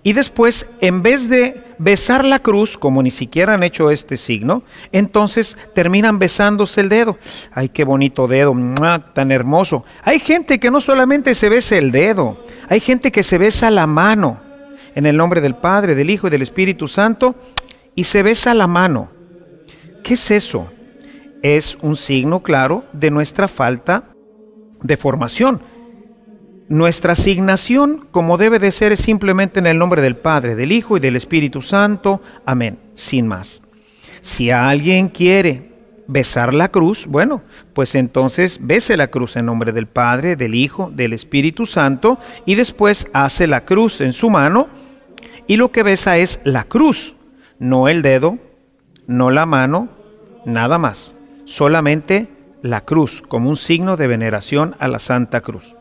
Y después, en vez de besar la cruz, como ni siquiera han hecho este signo, entonces terminan besándose el dedo. Ay, qué bonito dedo, tan hermoso. Hay gente que no solamente se besa el dedo, hay gente que se besa la mano. En el nombre del Padre, del Hijo y del Espíritu Santo, y se besa la mano. ¿Qué es eso? Es un signo claro de nuestra falta de formación nuestra asignación, como debe de ser, es simplemente en el nombre del Padre, del Hijo y del Espíritu Santo. Amén. Sin más. Si alguien quiere besar la cruz, bueno, pues entonces bese la cruz en nombre del Padre, del Hijo, del Espíritu Santo y después hace la cruz en su mano y lo que besa es la cruz, no el dedo, no la mano, nada más, solamente la cruz como un signo de veneración a la Santa Cruz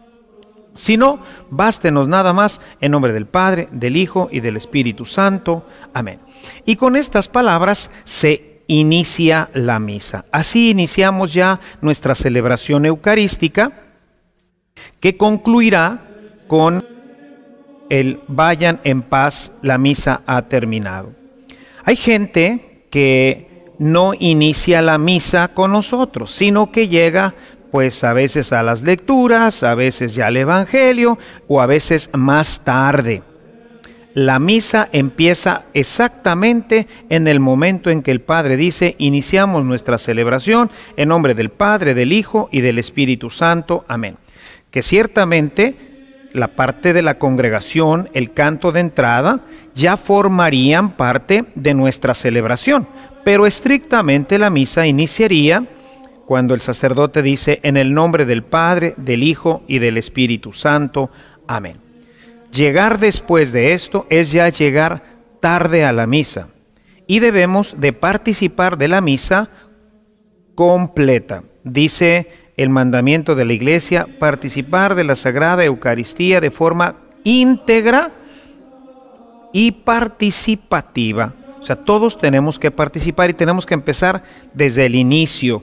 sino bástenos nada más en nombre del Padre, del Hijo y del Espíritu Santo. Amén. Y con estas palabras se inicia la misa. Así iniciamos ya nuestra celebración eucarística que concluirá con el vayan en paz, la misa ha terminado. Hay gente que no inicia la misa con nosotros, sino que llega pues a veces a las lecturas, a veces ya al Evangelio o a veces más tarde. La misa empieza exactamente en el momento en que el Padre dice, iniciamos nuestra celebración en nombre del Padre, del Hijo y del Espíritu Santo. Amén. Que ciertamente la parte de la congregación, el canto de entrada, ya formarían parte de nuestra celebración, pero estrictamente la misa iniciaría cuando el sacerdote dice, en el nombre del Padre, del Hijo y del Espíritu Santo. Amén. Llegar después de esto es ya llegar tarde a la misa y debemos de participar de la misa completa. Dice el mandamiento de la iglesia, participar de la Sagrada Eucaristía de forma íntegra y participativa. O sea, todos tenemos que participar y tenemos que empezar desde el inicio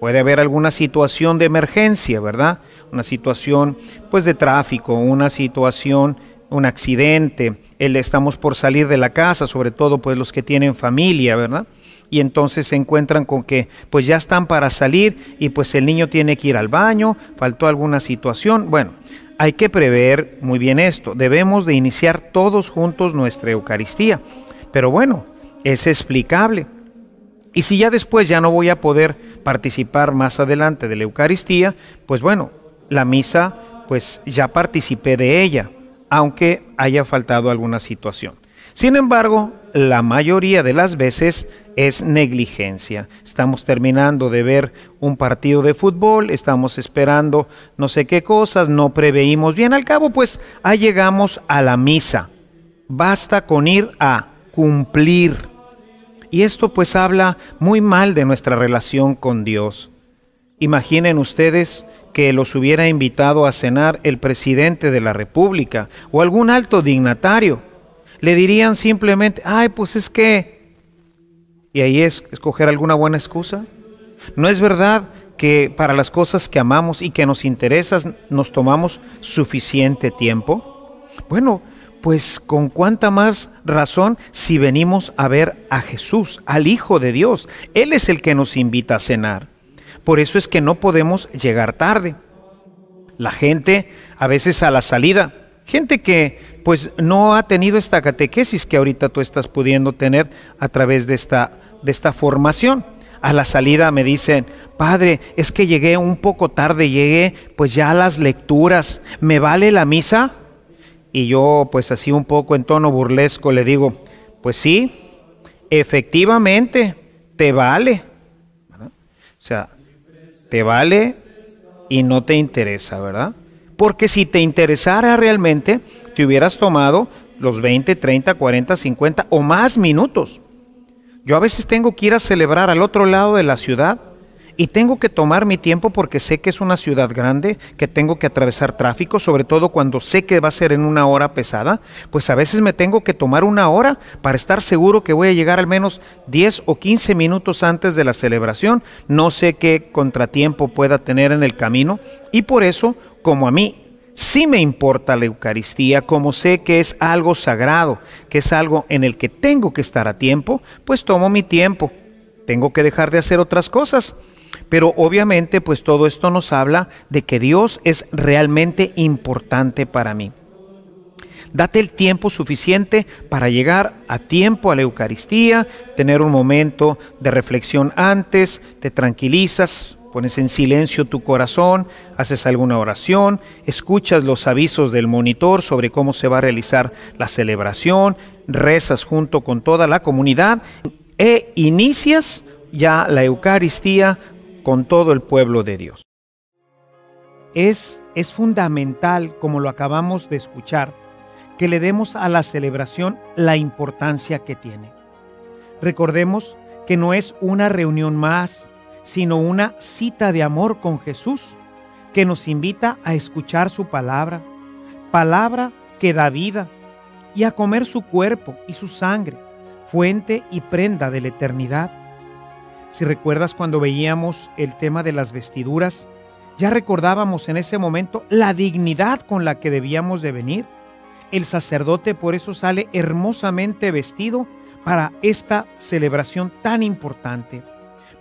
Puede haber alguna situación de emergencia, ¿verdad? Una situación pues de tráfico, una situación, un accidente, estamos por salir de la casa, sobre todo pues los que tienen familia, ¿verdad? y entonces se encuentran con que pues ya están para salir y pues el niño tiene que ir al baño, faltó alguna situación. Bueno, hay que prever muy bien esto. Debemos de iniciar todos juntos nuestra Eucaristía. Pero bueno, es explicable. Y si ya después ya no voy a poder participar más adelante de la Eucaristía, pues bueno, la misa, pues ya participé de ella, aunque haya faltado alguna situación. Sin embargo, la mayoría de las veces es negligencia. Estamos terminando de ver un partido de fútbol, estamos esperando no sé qué cosas, no preveímos bien. Al cabo, pues, ahí llegamos a la misa. Basta con ir a cumplir y esto pues habla muy mal de nuestra relación con Dios. Imaginen ustedes que los hubiera invitado a cenar el presidente de la República o algún alto dignatario. Le dirían simplemente, ay, pues es que... Y ahí es escoger alguna buena excusa. No es verdad que para las cosas que amamos y que nos interesan nos tomamos suficiente tiempo. Bueno, pues con cuánta más razón si venimos a ver a Jesús, al Hijo de Dios. Él es el que nos invita a cenar. Por eso es que no podemos llegar tarde. La gente a veces a la salida, gente que pues no ha tenido esta catequesis que ahorita tú estás pudiendo tener a través de esta, de esta formación. A la salida me dicen, padre, es que llegué un poco tarde, llegué pues ya a las lecturas, ¿me vale la misa? Y yo pues así un poco en tono burlesco le digo, pues sí, efectivamente, te vale. O sea, te vale y no te interesa, ¿verdad? Porque si te interesara realmente, te hubieras tomado los 20, 30, 40, 50 o más minutos. Yo a veces tengo que ir a celebrar al otro lado de la ciudad y tengo que tomar mi tiempo porque sé que es una ciudad grande, que tengo que atravesar tráfico, sobre todo cuando sé que va a ser en una hora pesada, pues a veces me tengo que tomar una hora para estar seguro que voy a llegar al menos 10 o 15 minutos antes de la celebración. No sé qué contratiempo pueda tener en el camino y por eso, como a mí sí me importa la Eucaristía, como sé que es algo sagrado, que es algo en el que tengo que estar a tiempo, pues tomo mi tiempo. Tengo que dejar de hacer otras cosas pero obviamente pues todo esto nos habla de que Dios es realmente importante para mí. Date el tiempo suficiente para llegar a tiempo a la Eucaristía, tener un momento de reflexión antes, te tranquilizas, pones en silencio tu corazón, haces alguna oración, escuchas los avisos del monitor sobre cómo se va a realizar la celebración, rezas junto con toda la comunidad e inicias ya la Eucaristía con todo el pueblo de Dios. Es, es fundamental, como lo acabamos de escuchar, que le demos a la celebración la importancia que tiene. Recordemos que no es una reunión más, sino una cita de amor con Jesús, que nos invita a escuchar su palabra, palabra que da vida, y a comer su cuerpo y su sangre, fuente y prenda de la eternidad. Si recuerdas cuando veíamos el tema de las vestiduras, ya recordábamos en ese momento la dignidad con la que debíamos de venir. El sacerdote por eso sale hermosamente vestido para esta celebración tan importante.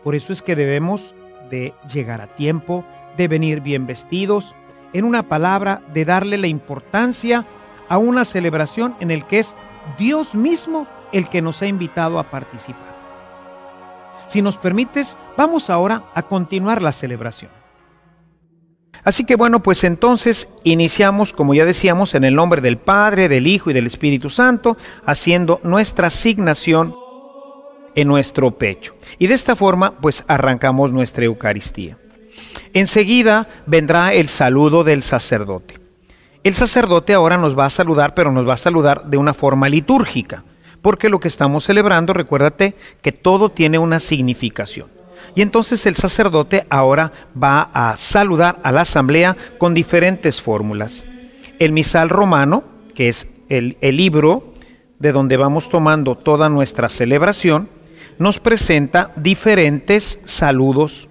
Por eso es que debemos de llegar a tiempo, de venir bien vestidos, en una palabra, de darle la importancia a una celebración en el que es Dios mismo el que nos ha invitado a participar. Si nos permites, vamos ahora a continuar la celebración. Así que bueno, pues entonces iniciamos, como ya decíamos, en el nombre del Padre, del Hijo y del Espíritu Santo, haciendo nuestra asignación en nuestro pecho. Y de esta forma, pues arrancamos nuestra Eucaristía. Enseguida vendrá el saludo del sacerdote. El sacerdote ahora nos va a saludar, pero nos va a saludar de una forma litúrgica porque lo que estamos celebrando, recuérdate que todo tiene una significación. Y entonces el sacerdote ahora va a saludar a la asamblea con diferentes fórmulas. El misal romano, que es el, el libro de donde vamos tomando toda nuestra celebración, nos presenta diferentes saludos.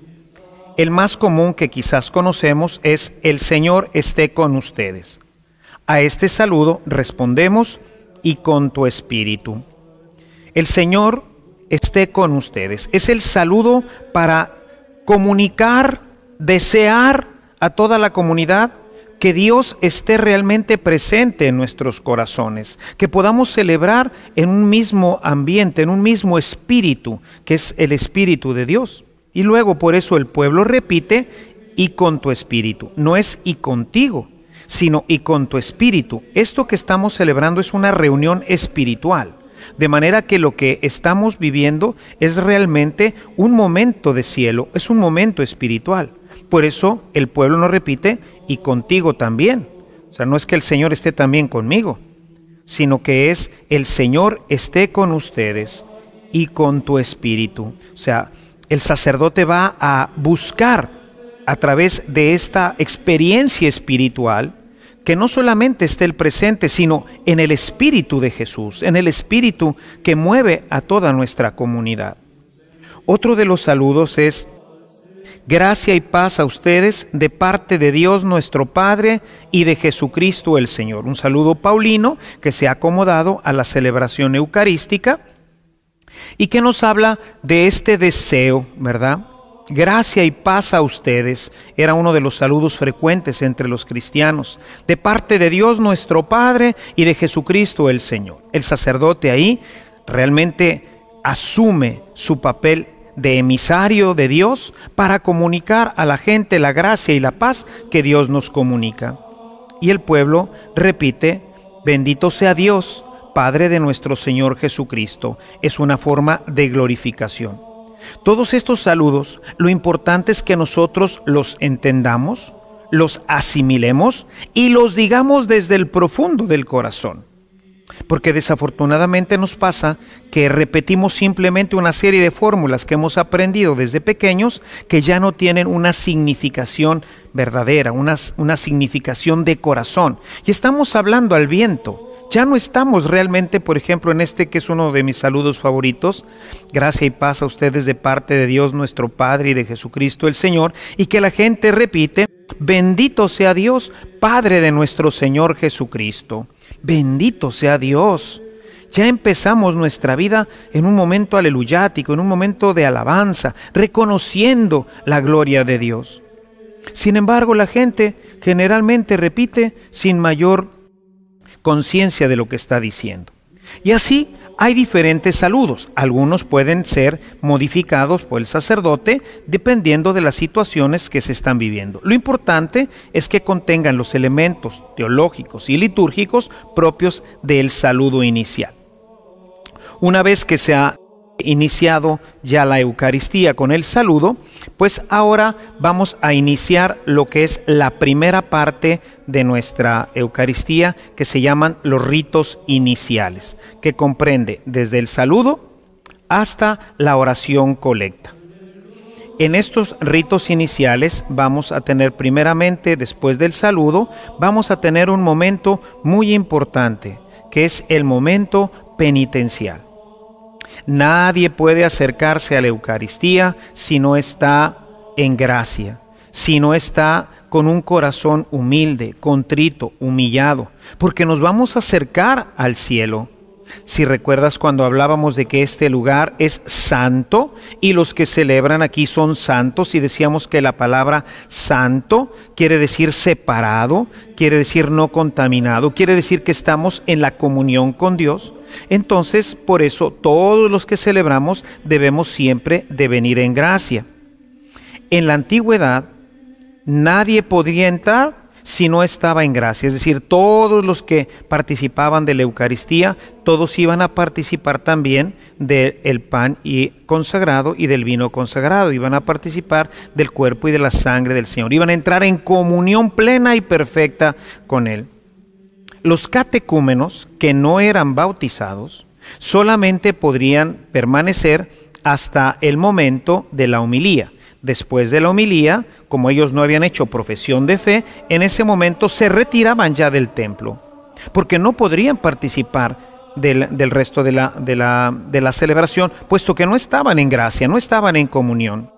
El más común que quizás conocemos es el Señor esté con ustedes. A este saludo respondemos y con tu espíritu. El Señor esté con ustedes. Es el saludo para comunicar, desear a toda la comunidad que Dios esté realmente presente en nuestros corazones, que podamos celebrar en un mismo ambiente, en un mismo espíritu, que es el espíritu de Dios. Y luego por eso el pueblo repite, y con tu espíritu, no es y contigo, sino y con tu espíritu. Esto que estamos celebrando es una reunión espiritual. De manera que lo que estamos viviendo es realmente un momento de cielo, es un momento espiritual. Por eso el pueblo nos repite, y contigo también. O sea, no es que el Señor esté también conmigo, sino que es el Señor esté con ustedes y con tu espíritu. O sea, el sacerdote va a buscar a través de esta experiencia espiritual que no solamente esté el presente, sino en el espíritu de Jesús, en el espíritu que mueve a toda nuestra comunidad. Otro de los saludos es, gracia y paz a ustedes de parte de Dios nuestro Padre y de Jesucristo el Señor. Un saludo paulino que se ha acomodado a la celebración eucarística y que nos habla de este deseo, ¿verdad? Gracia y paz a ustedes era uno de los saludos frecuentes entre los cristianos, de parte de Dios nuestro Padre y de Jesucristo el Señor. El sacerdote ahí realmente asume su papel de emisario de Dios para comunicar a la gente la gracia y la paz que Dios nos comunica. Y el pueblo repite, bendito sea Dios, Padre de nuestro Señor Jesucristo. Es una forma de glorificación. Todos estos saludos, lo importante es que nosotros los entendamos, los asimilemos y los digamos desde el profundo del corazón. Porque desafortunadamente nos pasa que repetimos simplemente una serie de fórmulas que hemos aprendido desde pequeños que ya no tienen una significación verdadera, una, significación de corazón. Y estamos hablando al viento, ya no estamos realmente, por ejemplo, en este que es uno de mis saludos favoritos. Gracia y paz a ustedes de parte de Dios nuestro Padre y de Jesucristo el Señor. Y que la gente repite, bendito sea Dios, Padre de nuestro Señor Jesucristo. Bendito sea Dios. Ya empezamos nuestra vida en un momento aleluyático, en un momento de alabanza, reconociendo la gloria de Dios. Sin embargo, la gente generalmente repite sin mayor conciencia de lo que está diciendo. Y así hay diferentes saludos. Algunos pueden ser modificados por el sacerdote dependiendo de las situaciones que se están viviendo. Lo importante es que contengan los elementos teológicos y litúrgicos propios del saludo inicial. Una vez que se ha iniciado ya la Eucaristía con el saludo, pues ahora vamos a iniciar lo que es la primera parte de nuestra Eucaristía, que se llaman los ritos iniciales, que comprende desde el saludo hasta la oración colecta. En estos ritos iniciales vamos a tener primeramente, después del saludo, vamos a tener un momento muy importante, que es el momento penitencial. Nadie puede acercarse a la Eucaristía si no está en gracia, si no está con un corazón humilde, contrito, humillado, porque nos vamos a acercar al cielo, si recuerdas cuando hablábamos de que este lugar es santo y los que celebran aquí son santos y decíamos que la palabra santo quiere decir separado, quiere decir no contaminado, quiere decir que estamos en la comunión con Dios. Entonces, por eso todos los que celebramos debemos siempre de venir en gracia. En la antigüedad, nadie podía entrar si no estaba en gracia. Es decir, todos los que participaban de la Eucaristía, todos iban a participar también del pan y consagrado y del vino consagrado. Iban a participar del cuerpo y de la sangre del Señor. Iban a entrar en comunión plena y perfecta con Él. Los catecúmenos que no eran bautizados solamente podrían permanecer hasta el momento de la homilía Después de la homilía, como ellos no habían hecho profesión de fe, en ese momento se retiraban ya del templo, porque no podrían participar del, resto de la, de la celebración, puesto que no estaban en gracia, no estaban en comunión.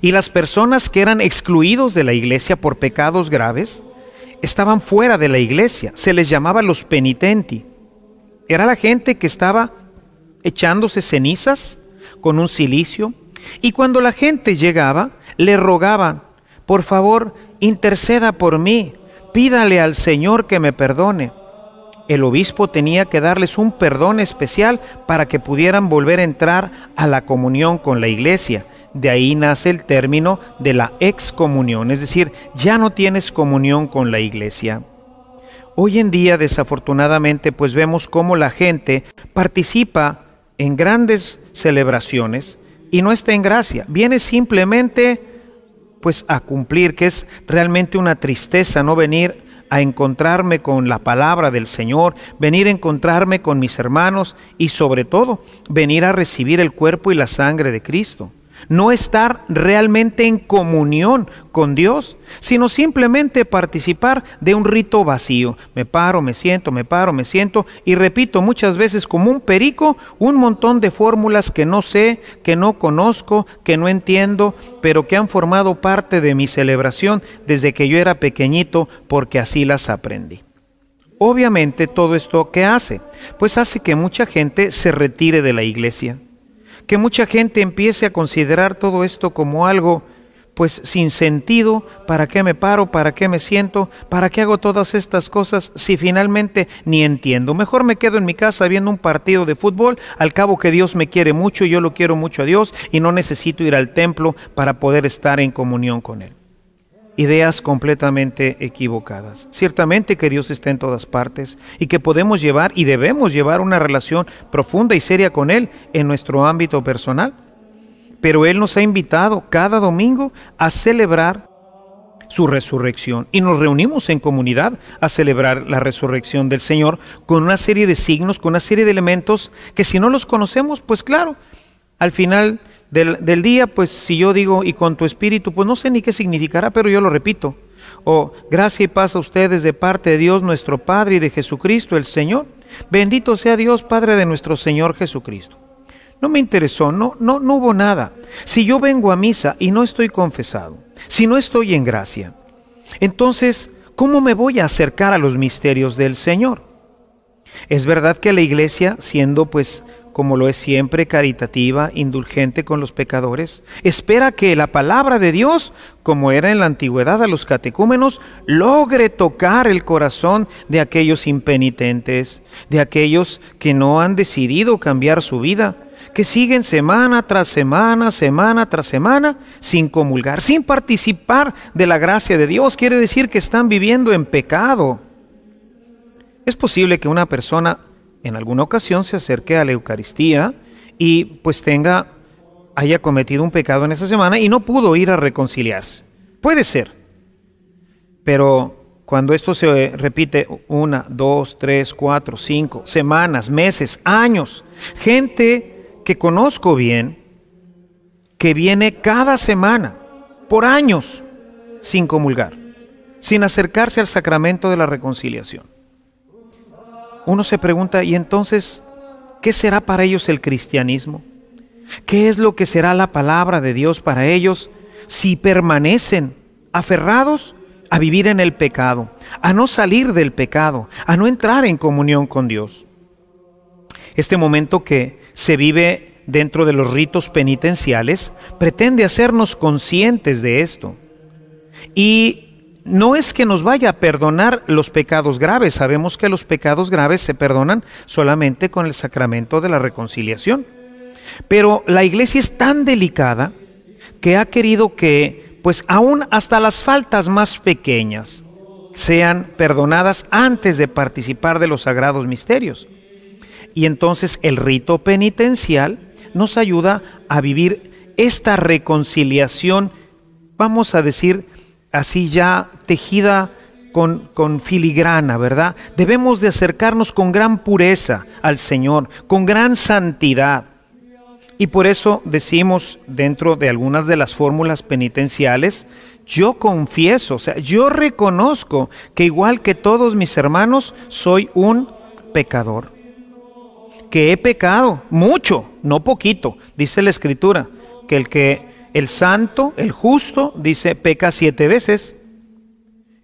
Y las personas que eran excluidos de la iglesia por pecados graves, estaban fuera de la iglesia, se les llamaba los penitenti. Era la gente que estaba echándose cenizas con un silicio. Y cuando la gente llegaba, le rogaban, por favor, interceda por mí, pídale al Señor que me perdone. El obispo tenía que darles un perdón especial para que pudieran volver a entrar a la comunión con la iglesia. De ahí nace el término de la excomunión, es decir, ya no tienes comunión con la iglesia. Hoy en día, desafortunadamente, pues vemos cómo la gente participa en grandes celebraciones, y no está en gracia. Viene simplemente pues a cumplir, que es realmente una tristeza no venir a encontrarme con la palabra del Señor, venir a encontrarme con mis hermanos y sobre todo venir a recibir el cuerpo y la sangre de Cristo no estar realmente en comunión con Dios, sino simplemente participar de un rito vacío. Me paro, me siento, me paro, me siento y repito muchas veces como un perico un montón de fórmulas que no sé, que no conozco, que no entiendo, pero que han formado parte de mi celebración desde que yo era pequeñito porque así las aprendí. Obviamente todo esto que hace, pues hace que mucha gente se retire de la iglesia que mucha gente empiece a considerar todo esto como algo pues sin sentido, ¿para qué me paro? ¿Para qué me siento? ¿Para qué hago todas estas cosas si finalmente ni entiendo? Mejor me quedo en mi casa viendo un partido de fútbol, al cabo que Dios me quiere mucho yo lo quiero mucho a Dios y no necesito ir al templo para poder estar en comunión con Él ideas completamente equivocadas. Ciertamente que Dios está en todas partes y que podemos llevar y debemos llevar una relación profunda y seria con Él en nuestro ámbito personal. Pero Él nos ha invitado cada domingo a celebrar su resurrección y nos reunimos en comunidad a celebrar la resurrección del Señor con una serie de signos, con una serie de elementos que si no los conocemos, pues claro, al final del, día, pues si yo digo, y con tu espíritu, pues no sé ni qué significará, pero yo lo repito. O gracia y paz a ustedes de parte de Dios nuestro Padre y de Jesucristo el Señor. Bendito sea Dios Padre de nuestro Señor Jesucristo. No me interesó, no, no, no hubo nada. Si yo vengo a misa y no estoy confesado, si no estoy en gracia, entonces, ¿cómo me voy a acercar a los misterios del Señor? Es verdad que la iglesia, siendo pues como lo es siempre, caritativa, indulgente con los pecadores? ¿Espera que la palabra de Dios, como era en la antigüedad a los catecúmenos, logre tocar el corazón de aquellos impenitentes, de aquellos que no han decidido cambiar su vida, que siguen semana tras semana, semana tras semana, sin comulgar, sin participar de la gracia de Dios? Quiere decir que están viviendo en pecado. Es posible que una persona en alguna ocasión se acerque a la Eucaristía y pues tenga, haya cometido un pecado en esa semana y no pudo ir a reconciliarse. Puede ser. Pero cuando esto se repite una, dos, tres, cuatro, cinco, semanas, meses, años, gente que conozco bien, que viene cada semana, por años, sin comulgar, sin acercarse al sacramento de la reconciliación uno se pregunta, ¿y entonces qué será para ellos el cristianismo? ¿Qué es lo que será la palabra de Dios para ellos si permanecen aferrados a vivir en el pecado, a no salir del pecado, a no entrar en comunión con Dios? Este momento que se vive dentro de los ritos penitenciales pretende hacernos conscientes de esto y no es que nos vaya a perdonar los pecados graves, sabemos que los pecados graves se perdonan solamente con el sacramento de la reconciliación. Pero la iglesia es tan delicada que ha querido que, pues aún hasta las faltas más pequeñas, sean perdonadas antes de participar de los sagrados misterios. Y entonces el rito penitencial nos ayuda a vivir esta reconciliación, vamos a decir, así ya tejida con, filigrana, ¿verdad? Debemos de acercarnos con gran pureza al Señor, con gran santidad. Y por eso decimos dentro de algunas de las fórmulas penitenciales, yo confieso, o sea, yo reconozco que igual que todos mis hermanos, soy un pecador. Que he pecado mucho, no poquito, dice la Escritura, que el que el santo, el justo, dice, peca siete veces.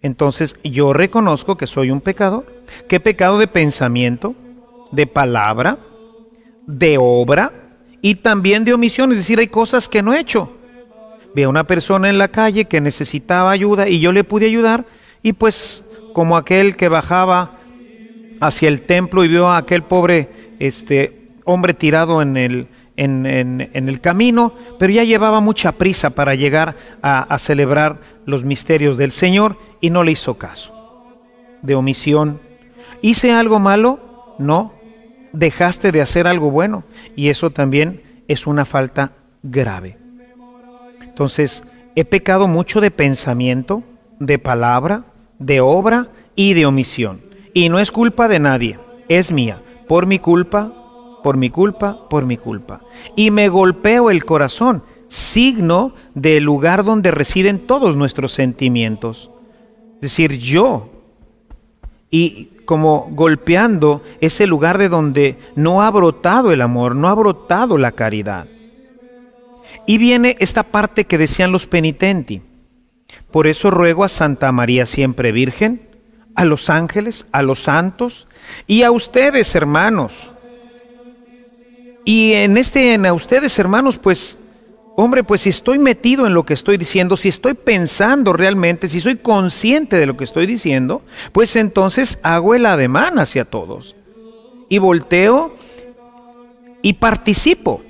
Entonces yo reconozco que soy un pecador. ¿Qué pecado de pensamiento, de palabra, de obra y también de omisión? Es decir, hay cosas que no he hecho. Vi a una persona en la calle que necesitaba ayuda y yo le pude ayudar y pues como aquel que bajaba hacia el templo y vio a aquel pobre este hombre tirado en el en, el camino, pero ya llevaba mucha prisa para llegar a celebrar los misterios del Señor y no le hizo caso. De omisión. ¿Hice algo malo? No. Dejaste de hacer algo bueno y eso también es una falta grave. Entonces, he pecado mucho de pensamiento, de palabra, de obra y de omisión. Y no es culpa de nadie, es mía. Por mi culpa por mi culpa, por mi culpa. Y me golpeo el corazón, signo del lugar donde residen todos nuestros sentimientos. Es decir, yo. Y como golpeando ese lugar de donde no ha brotado el amor, no ha brotado la caridad. Y viene esta parte que decían los penitenti. Por eso ruego a Santa María siempre Virgen, a los ángeles, a los santos y a ustedes, hermanos, y en este, en a ustedes, hermanos, pues, hombre, pues si estoy metido en lo que estoy diciendo, si estoy pensando realmente, si soy consciente de lo que estoy diciendo, pues entonces hago el ademán hacia todos. Y volteo y participo.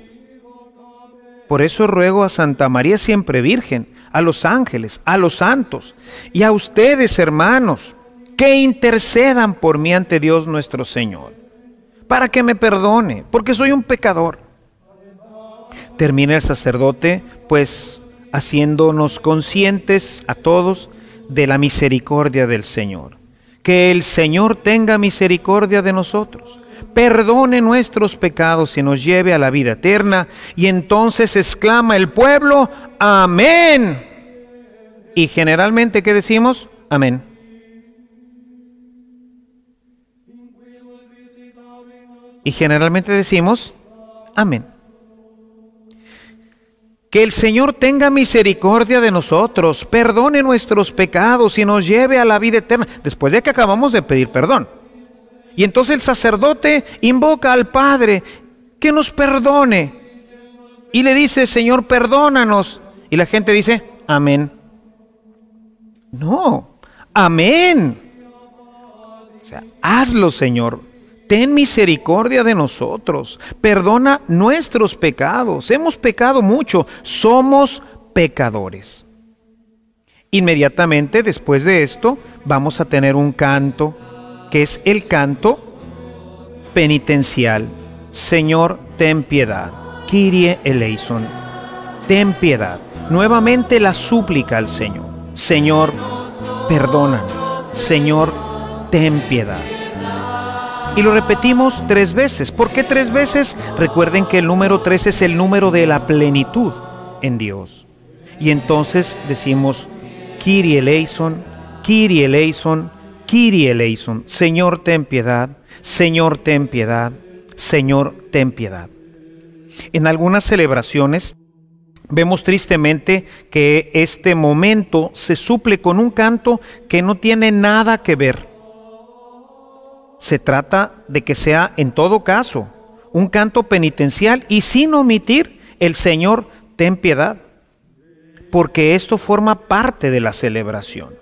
Por eso ruego a Santa María siempre Virgen, a los ángeles, a los santos y a ustedes, hermanos, que intercedan por mí ante Dios nuestro Señor para que me perdone, porque soy un pecador. Termina el sacerdote, pues, haciéndonos conscientes a todos de la misericordia del Señor. Que el Señor tenga misericordia de nosotros, perdone nuestros pecados y nos lleve a la vida eterna. Y entonces exclama el pueblo, amén. Y generalmente, ¿qué decimos? Amén. Y generalmente decimos, amén. Que el Señor tenga misericordia de nosotros, perdone nuestros pecados y nos lleve a la vida eterna, después de que acabamos de pedir perdón. Y entonces el sacerdote invoca al Padre que nos perdone. Y le dice, Señor, perdónanos. Y la gente dice, amén. No, amén. O sea, hazlo, Señor ten misericordia de nosotros, perdona nuestros pecados, hemos pecado mucho, somos pecadores. Inmediatamente después de esto vamos a tener un canto, que es el canto penitencial. Señor, ten piedad. Kyrie eleison. Ten piedad. Nuevamente la súplica al Señor. Señor, perdona. Señor, ten piedad y lo repetimos tres veces. ¿Por qué tres veces? Recuerden que el número tres es el número de la plenitud en Dios. Y entonces decimos, Kiri eleison, Kiri eleison, Kiri eleison. Señor, ten piedad, Señor, ten piedad, Señor, ten piedad. En algunas celebraciones vemos tristemente que este momento se suple con un canto que no tiene nada que ver se trata de que sea en todo caso un canto penitencial y sin omitir el Señor, ten piedad, porque esto forma parte de la celebración.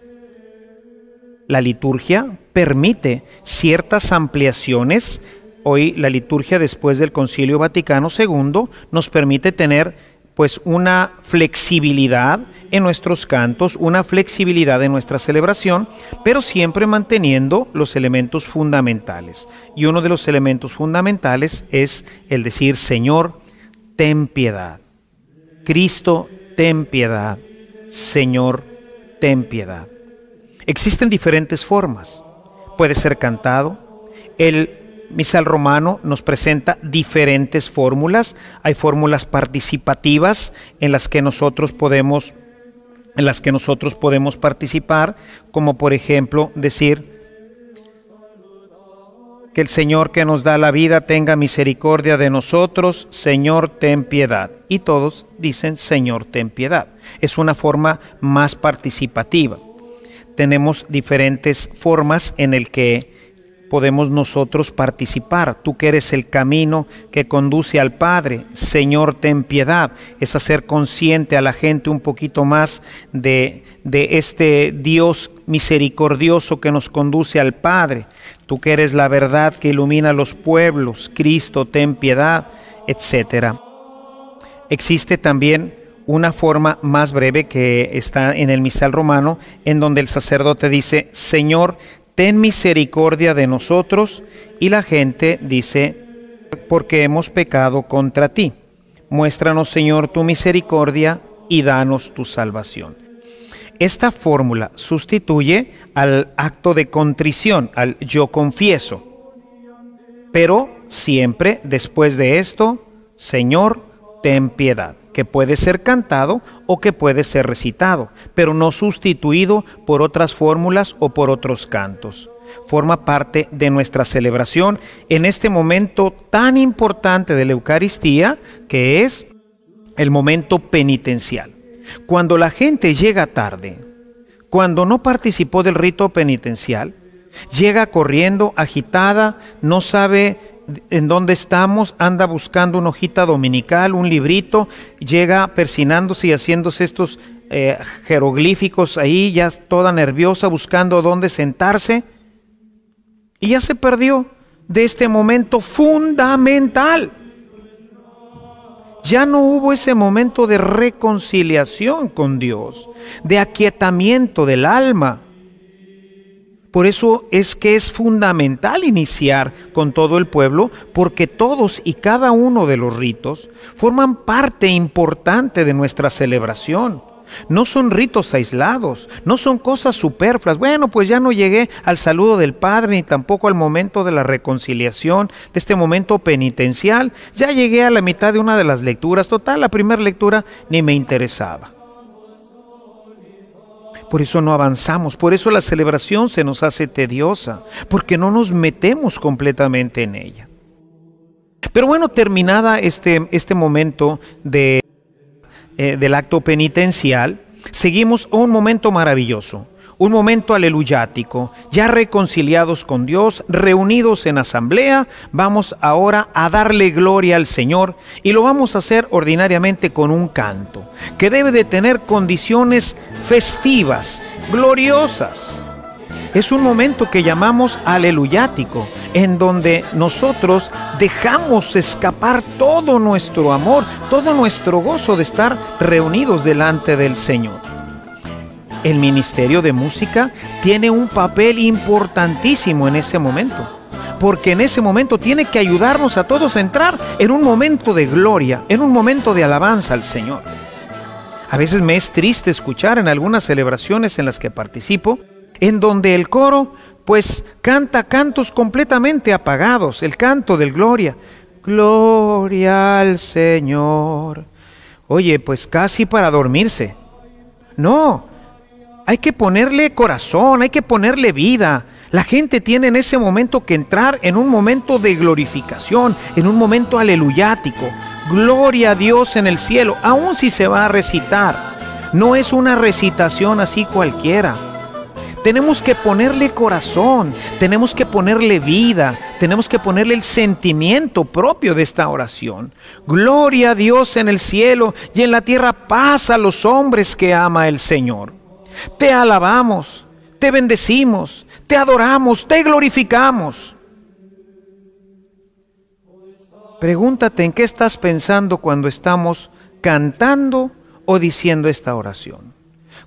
La liturgia permite ciertas ampliaciones. Hoy la liturgia después del Concilio Vaticano II nos permite tener pues una flexibilidad en nuestros cantos, una flexibilidad en nuestra celebración, pero siempre manteniendo los elementos fundamentales. Y uno de los elementos fundamentales es el decir, Señor, ten piedad. Cristo, ten piedad. Señor, ten piedad. Existen diferentes formas. Puede ser cantado. El Misal Romano nos presenta diferentes fórmulas. Hay fórmulas participativas en las que nosotros podemos en las que nosotros podemos participar, como por ejemplo decir que el Señor que nos da la vida tenga misericordia de nosotros, Señor, ten piedad. Y todos dicen, Señor, ten piedad. Es una forma más participativa. Tenemos diferentes formas en el que podemos nosotros participar. Tú que eres el camino que conduce al Padre, Señor, ten piedad. Es hacer consciente a la gente un poquito más de, de este Dios misericordioso que nos conduce al Padre. Tú que eres la verdad que ilumina los pueblos, Cristo, ten piedad, etcétera Existe también una forma más breve que está en el misal romano, en donde el sacerdote dice, Señor, ten misericordia de nosotros. Y la gente dice, porque hemos pecado contra ti. Muéstranos, Señor, tu misericordia y danos tu salvación. Esta fórmula sustituye al acto de contrición, al yo confieso. Pero siempre después de esto, Señor, ten piedad que puede ser cantado o que puede ser recitado, pero no sustituido por otras fórmulas o por otros cantos. Forma parte de nuestra celebración en este momento tan importante de la Eucaristía, que es el momento penitencial. Cuando la gente llega tarde, cuando no participó del rito penitencial, llega corriendo, agitada, no sabe en donde estamos, anda buscando una hojita dominical, un librito, llega persinándose y haciéndose estos eh, jeroglíficos ahí, ya toda nerviosa, buscando dónde sentarse, y ya se perdió de este momento fundamental. Ya no hubo ese momento de reconciliación con Dios, de aquietamiento del alma. Por eso es que es fundamental iniciar con todo el pueblo, porque todos y cada uno de los ritos forman parte importante de nuestra celebración. No son ritos aislados, no son cosas superfluas. Bueno, pues ya no llegué al saludo del Padre ni tampoco al momento de la reconciliación, de este momento penitencial. Ya llegué a la mitad de una de las lecturas. Total, la primera lectura ni me interesaba. Por eso no avanzamos, por eso la celebración se nos hace tediosa, porque no nos metemos completamente en ella. Pero bueno, terminada este, este momento eh, del acto penitencial, seguimos un momento maravilloso un momento aleluyático. Ya reconciliados con Dios, reunidos en asamblea, vamos ahora a darle gloria al Señor y lo vamos a hacer ordinariamente con un canto, que debe de tener condiciones festivas, gloriosas. Es un momento que llamamos aleluyático, en donde nosotros dejamos escapar todo nuestro amor, todo nuestro gozo de estar reunidos delante del Señor el Ministerio de Música tiene un papel importantísimo en ese momento. Porque en ese momento tiene que ayudarnos a todos a entrar en un momento de gloria, en un momento de alabanza al Señor. A veces me es triste escuchar en algunas celebraciones en las que participo, en donde el coro pues canta cantos completamente apagados, el canto del gloria. Gloria al Señor. Oye, pues casi para dormirse. No, hay que ponerle corazón, hay que ponerle vida. La gente tiene en ese momento que entrar en un momento de glorificación, en un momento aleluyático. Gloria a Dios en el cielo, aun si se va a recitar. No es una recitación así cualquiera. Tenemos que ponerle corazón, tenemos que ponerle vida, tenemos que ponerle el sentimiento propio de esta oración. Gloria a Dios en el cielo y en la tierra paz a los hombres que ama el Señor. Te alabamos, te bendecimos, te adoramos, te glorificamos. Pregúntate en qué estás pensando cuando estamos cantando o diciendo esta oración.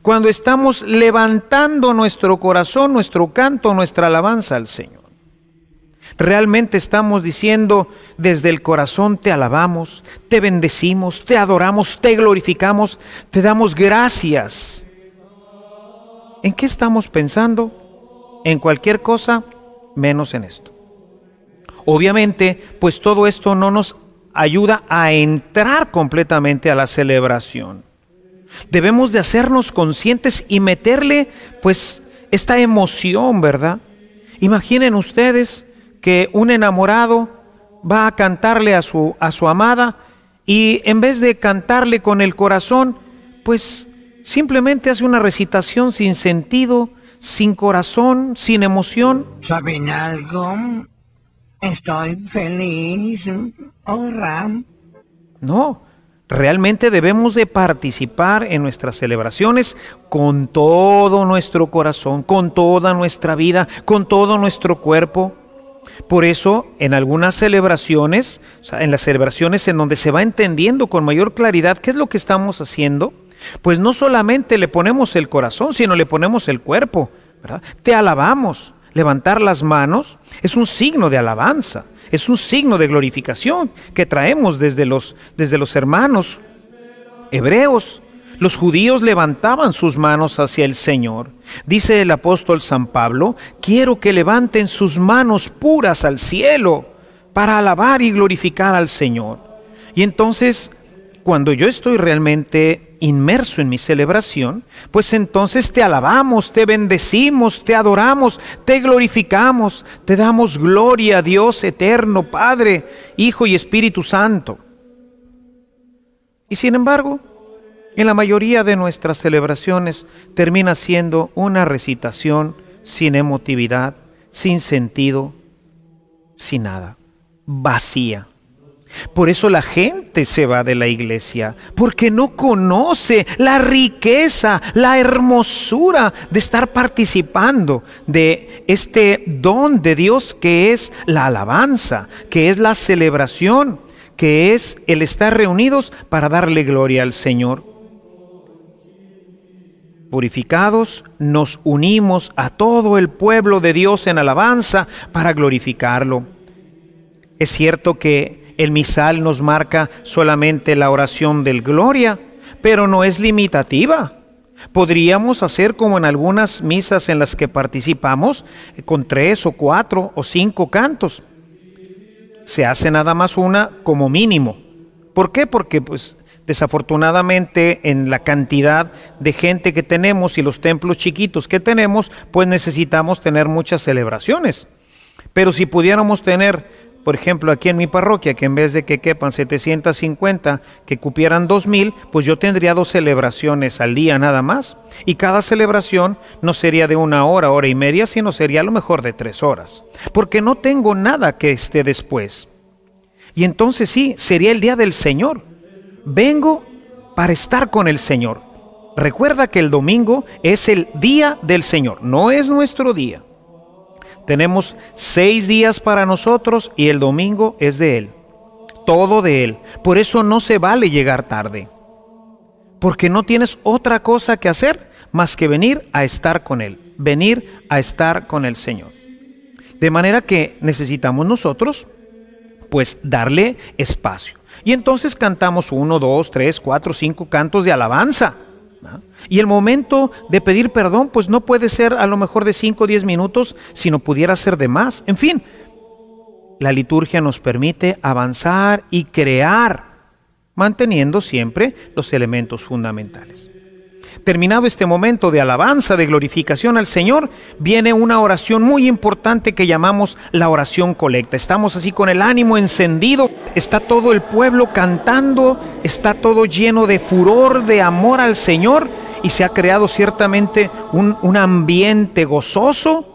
Cuando estamos levantando nuestro corazón, nuestro canto, nuestra alabanza al Señor. Realmente estamos diciendo desde el corazón te alabamos, te bendecimos, te adoramos, te glorificamos, te damos gracias ¿En qué estamos pensando? En cualquier cosa menos en esto. Obviamente, pues todo esto no nos ayuda a entrar completamente a la celebración. Debemos de hacernos conscientes y meterle pues esta emoción, ¿verdad? Imaginen ustedes que un enamorado va a cantarle a su, a su amada y en vez de cantarle con el corazón, pues Simplemente hace una recitación sin sentido, sin corazón, sin emoción. ¿Saben algo? Estoy feliz. ram. No, realmente debemos de participar en nuestras celebraciones con todo nuestro corazón, con toda nuestra vida, con todo nuestro cuerpo. Por eso, en algunas celebraciones, en las celebraciones en donde se va entendiendo con mayor claridad qué es lo que estamos haciendo, pues no solamente le ponemos el corazón, sino le ponemos el cuerpo. Te alabamos. Levantar las manos es un signo de alabanza, es un signo de glorificación que traemos desde los, desde los hermanos hebreos. Los judíos levantaban sus manos hacia el Señor. Dice el apóstol San Pablo, quiero que levanten sus manos puras al cielo para alabar y glorificar al Señor. Y entonces cuando yo estoy realmente inmerso en mi celebración, pues entonces te alabamos, te bendecimos, te adoramos, te glorificamos, te damos gloria a Dios eterno, Padre, Hijo y Espíritu Santo. Y sin embargo, en la mayoría de nuestras celebraciones termina siendo una recitación sin emotividad, sin sentido, sin nada, vacía. Por eso la gente se va de la iglesia, porque no conoce la riqueza, la hermosura de estar participando de este don de Dios que es la alabanza, que es la celebración, que es el estar reunidos para darle gloria al Señor. Purificados, nos unimos a todo el pueblo de Dios en alabanza para glorificarlo. Es cierto que el misal nos marca solamente la oración del gloria, pero no es limitativa. Podríamos hacer como en algunas misas en las que participamos, eh, con tres o cuatro o cinco cantos. Se hace nada más una como mínimo. ¿Por qué? Porque pues desafortunadamente en la cantidad de gente que tenemos y los templos chiquitos que tenemos, pues necesitamos tener muchas celebraciones. Pero si pudiéramos tener por ejemplo, aquí en mi parroquia, que en vez de que quepan 750, que cupieran 2000, pues yo tendría dos celebraciones al día nada más. Y cada celebración no sería de una hora, hora y media, sino sería a lo mejor de tres horas. Porque no tengo nada que esté después. Y entonces sí, sería el día del Señor. Vengo para estar con el Señor. Recuerda que el domingo es el día del Señor, no es nuestro día. Tenemos seis días para nosotros y el domingo es de Él. Todo de Él. Por eso no se vale llegar tarde. Porque no tienes otra cosa que hacer más que venir a estar con Él. Venir a estar con el Señor. De manera que necesitamos nosotros, pues, darle espacio. Y entonces cantamos uno, dos, tres, cuatro, cinco cantos de alabanza y el momento de pedir perdón, pues no puede ser a lo mejor de 5 o 10 minutos, sino pudiera ser de más. En fin, la liturgia nos permite avanzar y crear, manteniendo siempre los elementos fundamentales terminado este momento de alabanza, de glorificación al Señor, viene una oración muy importante que llamamos la oración colecta. Estamos así con el ánimo encendido, está todo el pueblo cantando, está todo lleno de furor, de amor al Señor y se ha creado ciertamente un, ambiente gozoso,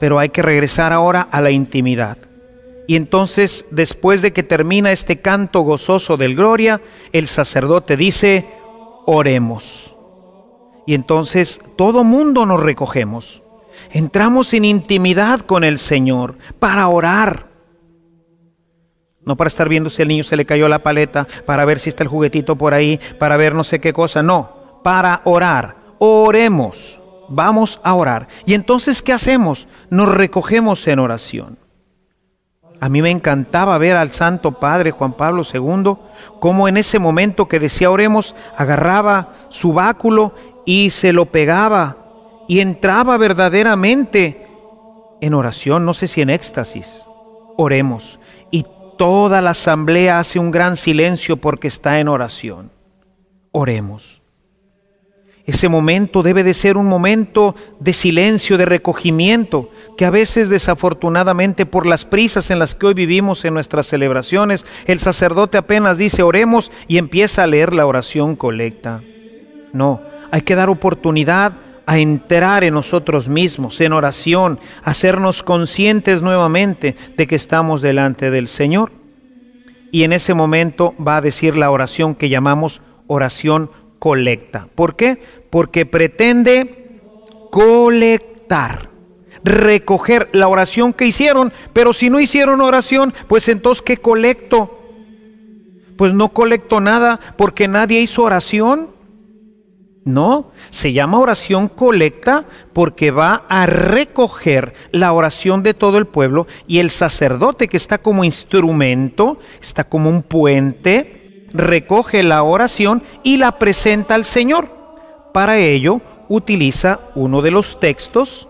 pero hay que regresar ahora a la intimidad. Y entonces, después de que termina este canto gozoso del Gloria, el sacerdote dice, oremos. Y entonces todo mundo nos recogemos. Entramos en intimidad con el Señor para orar. No para estar viendo si al niño se le cayó la paleta, para ver si está el juguetito por ahí, para ver no sé qué cosa. No, para orar. Oremos. Vamos a orar. Y entonces, ¿qué hacemos? Nos recogemos en oración. A mí me encantaba ver al Santo Padre Juan Pablo II, como en ese momento que decía oremos, agarraba su báculo y se lo pegaba y entraba verdaderamente en oración, no sé si en éxtasis. Oremos. Y toda la asamblea hace un gran silencio porque está en oración. Oremos. Ese momento debe de ser un momento de silencio, de recogimiento, que a veces desafortunadamente por las prisas en las que hoy vivimos en nuestras celebraciones, el sacerdote apenas dice oremos y empieza a leer la oración colecta. No, hay que dar oportunidad a entrar en nosotros mismos, en oración, hacernos conscientes nuevamente de que estamos delante del Señor. Y en ese momento va a decir la oración que llamamos oración colecta. ¿Por qué? porque pretende colectar, recoger la oración que hicieron, pero si no hicieron oración, pues entonces ¿qué colecto? Pues no colecto nada porque nadie hizo oración. No, se llama oración colecta porque va a recoger la oración de todo el pueblo y el sacerdote que está como instrumento, está como un puente, recoge la oración y la presenta al Señor. Para ello, utiliza uno de los textos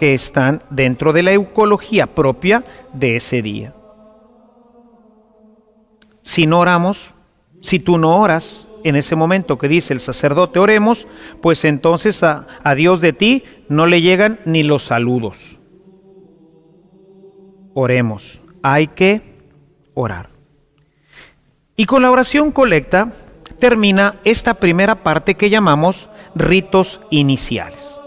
que están dentro de la ecología propia de ese día. Si no oramos, si tú no oras en ese momento que dice el sacerdote oremos, pues entonces a, a Dios de ti no le llegan ni los saludos. Oremos, hay que orar. Y con la oración colecta termina esta primera parte que llamamos ritos iniciales.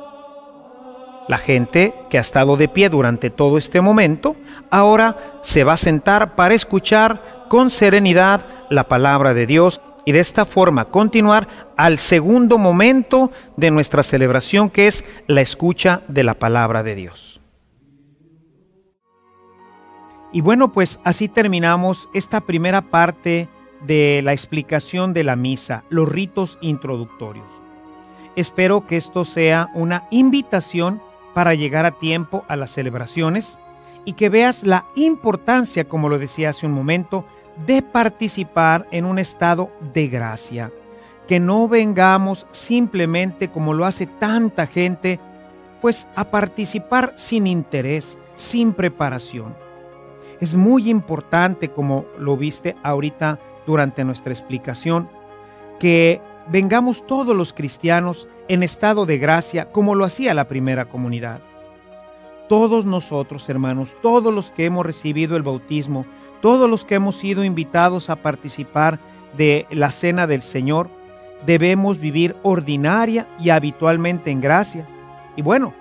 La gente que ha estado de pie durante todo este momento, ahora se va a sentar para escuchar con serenidad la palabra de Dios y de esta forma continuar al segundo momento de nuestra celebración que es la escucha de la palabra de Dios. Y bueno, pues así terminamos esta primera parte de la explicación de la misa, los ritos introductorios. Espero que esto sea una invitación para llegar a tiempo a las celebraciones y que veas la importancia, como lo decía hace un momento, de participar en un estado de gracia. Que no vengamos simplemente como lo hace tanta gente, pues a participar sin interés, sin preparación. Es muy importante, como lo viste ahorita durante nuestra explicación, que vengamos todos los cristianos en estado de gracia como lo hacía la primera comunidad. Todos nosotros, hermanos, todos los que hemos recibido el bautismo, todos los que hemos sido invitados a participar de la cena del Señor, debemos vivir ordinaria y habitualmente en gracia. Y bueno,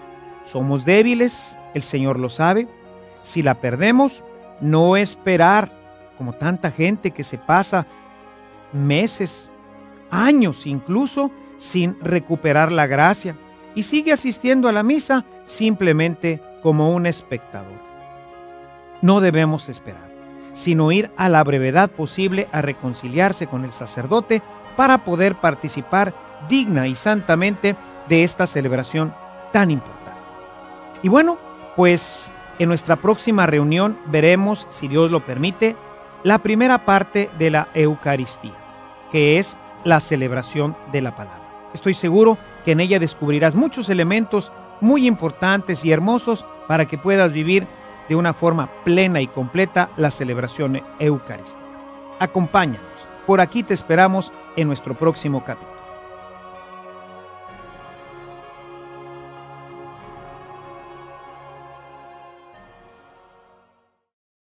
somos débiles, el Señor lo sabe. Si la perdemos, no esperar como tanta gente que se pasa meses, años incluso, sin recuperar la gracia y sigue asistiendo a la misa simplemente como un espectador. No debemos esperar, sino ir a la brevedad posible a reconciliarse con el sacerdote para poder participar digna y santamente de esta celebración tan importante. Y bueno, pues en nuestra próxima reunión veremos, si Dios lo permite, la primera parte de la Eucaristía, que es la celebración de la palabra. Estoy seguro que en ella descubrirás muchos elementos muy importantes y hermosos para que puedas vivir de una forma plena y completa la celebración eucarística. Acompáñanos, por aquí te esperamos en nuestro próximo capítulo.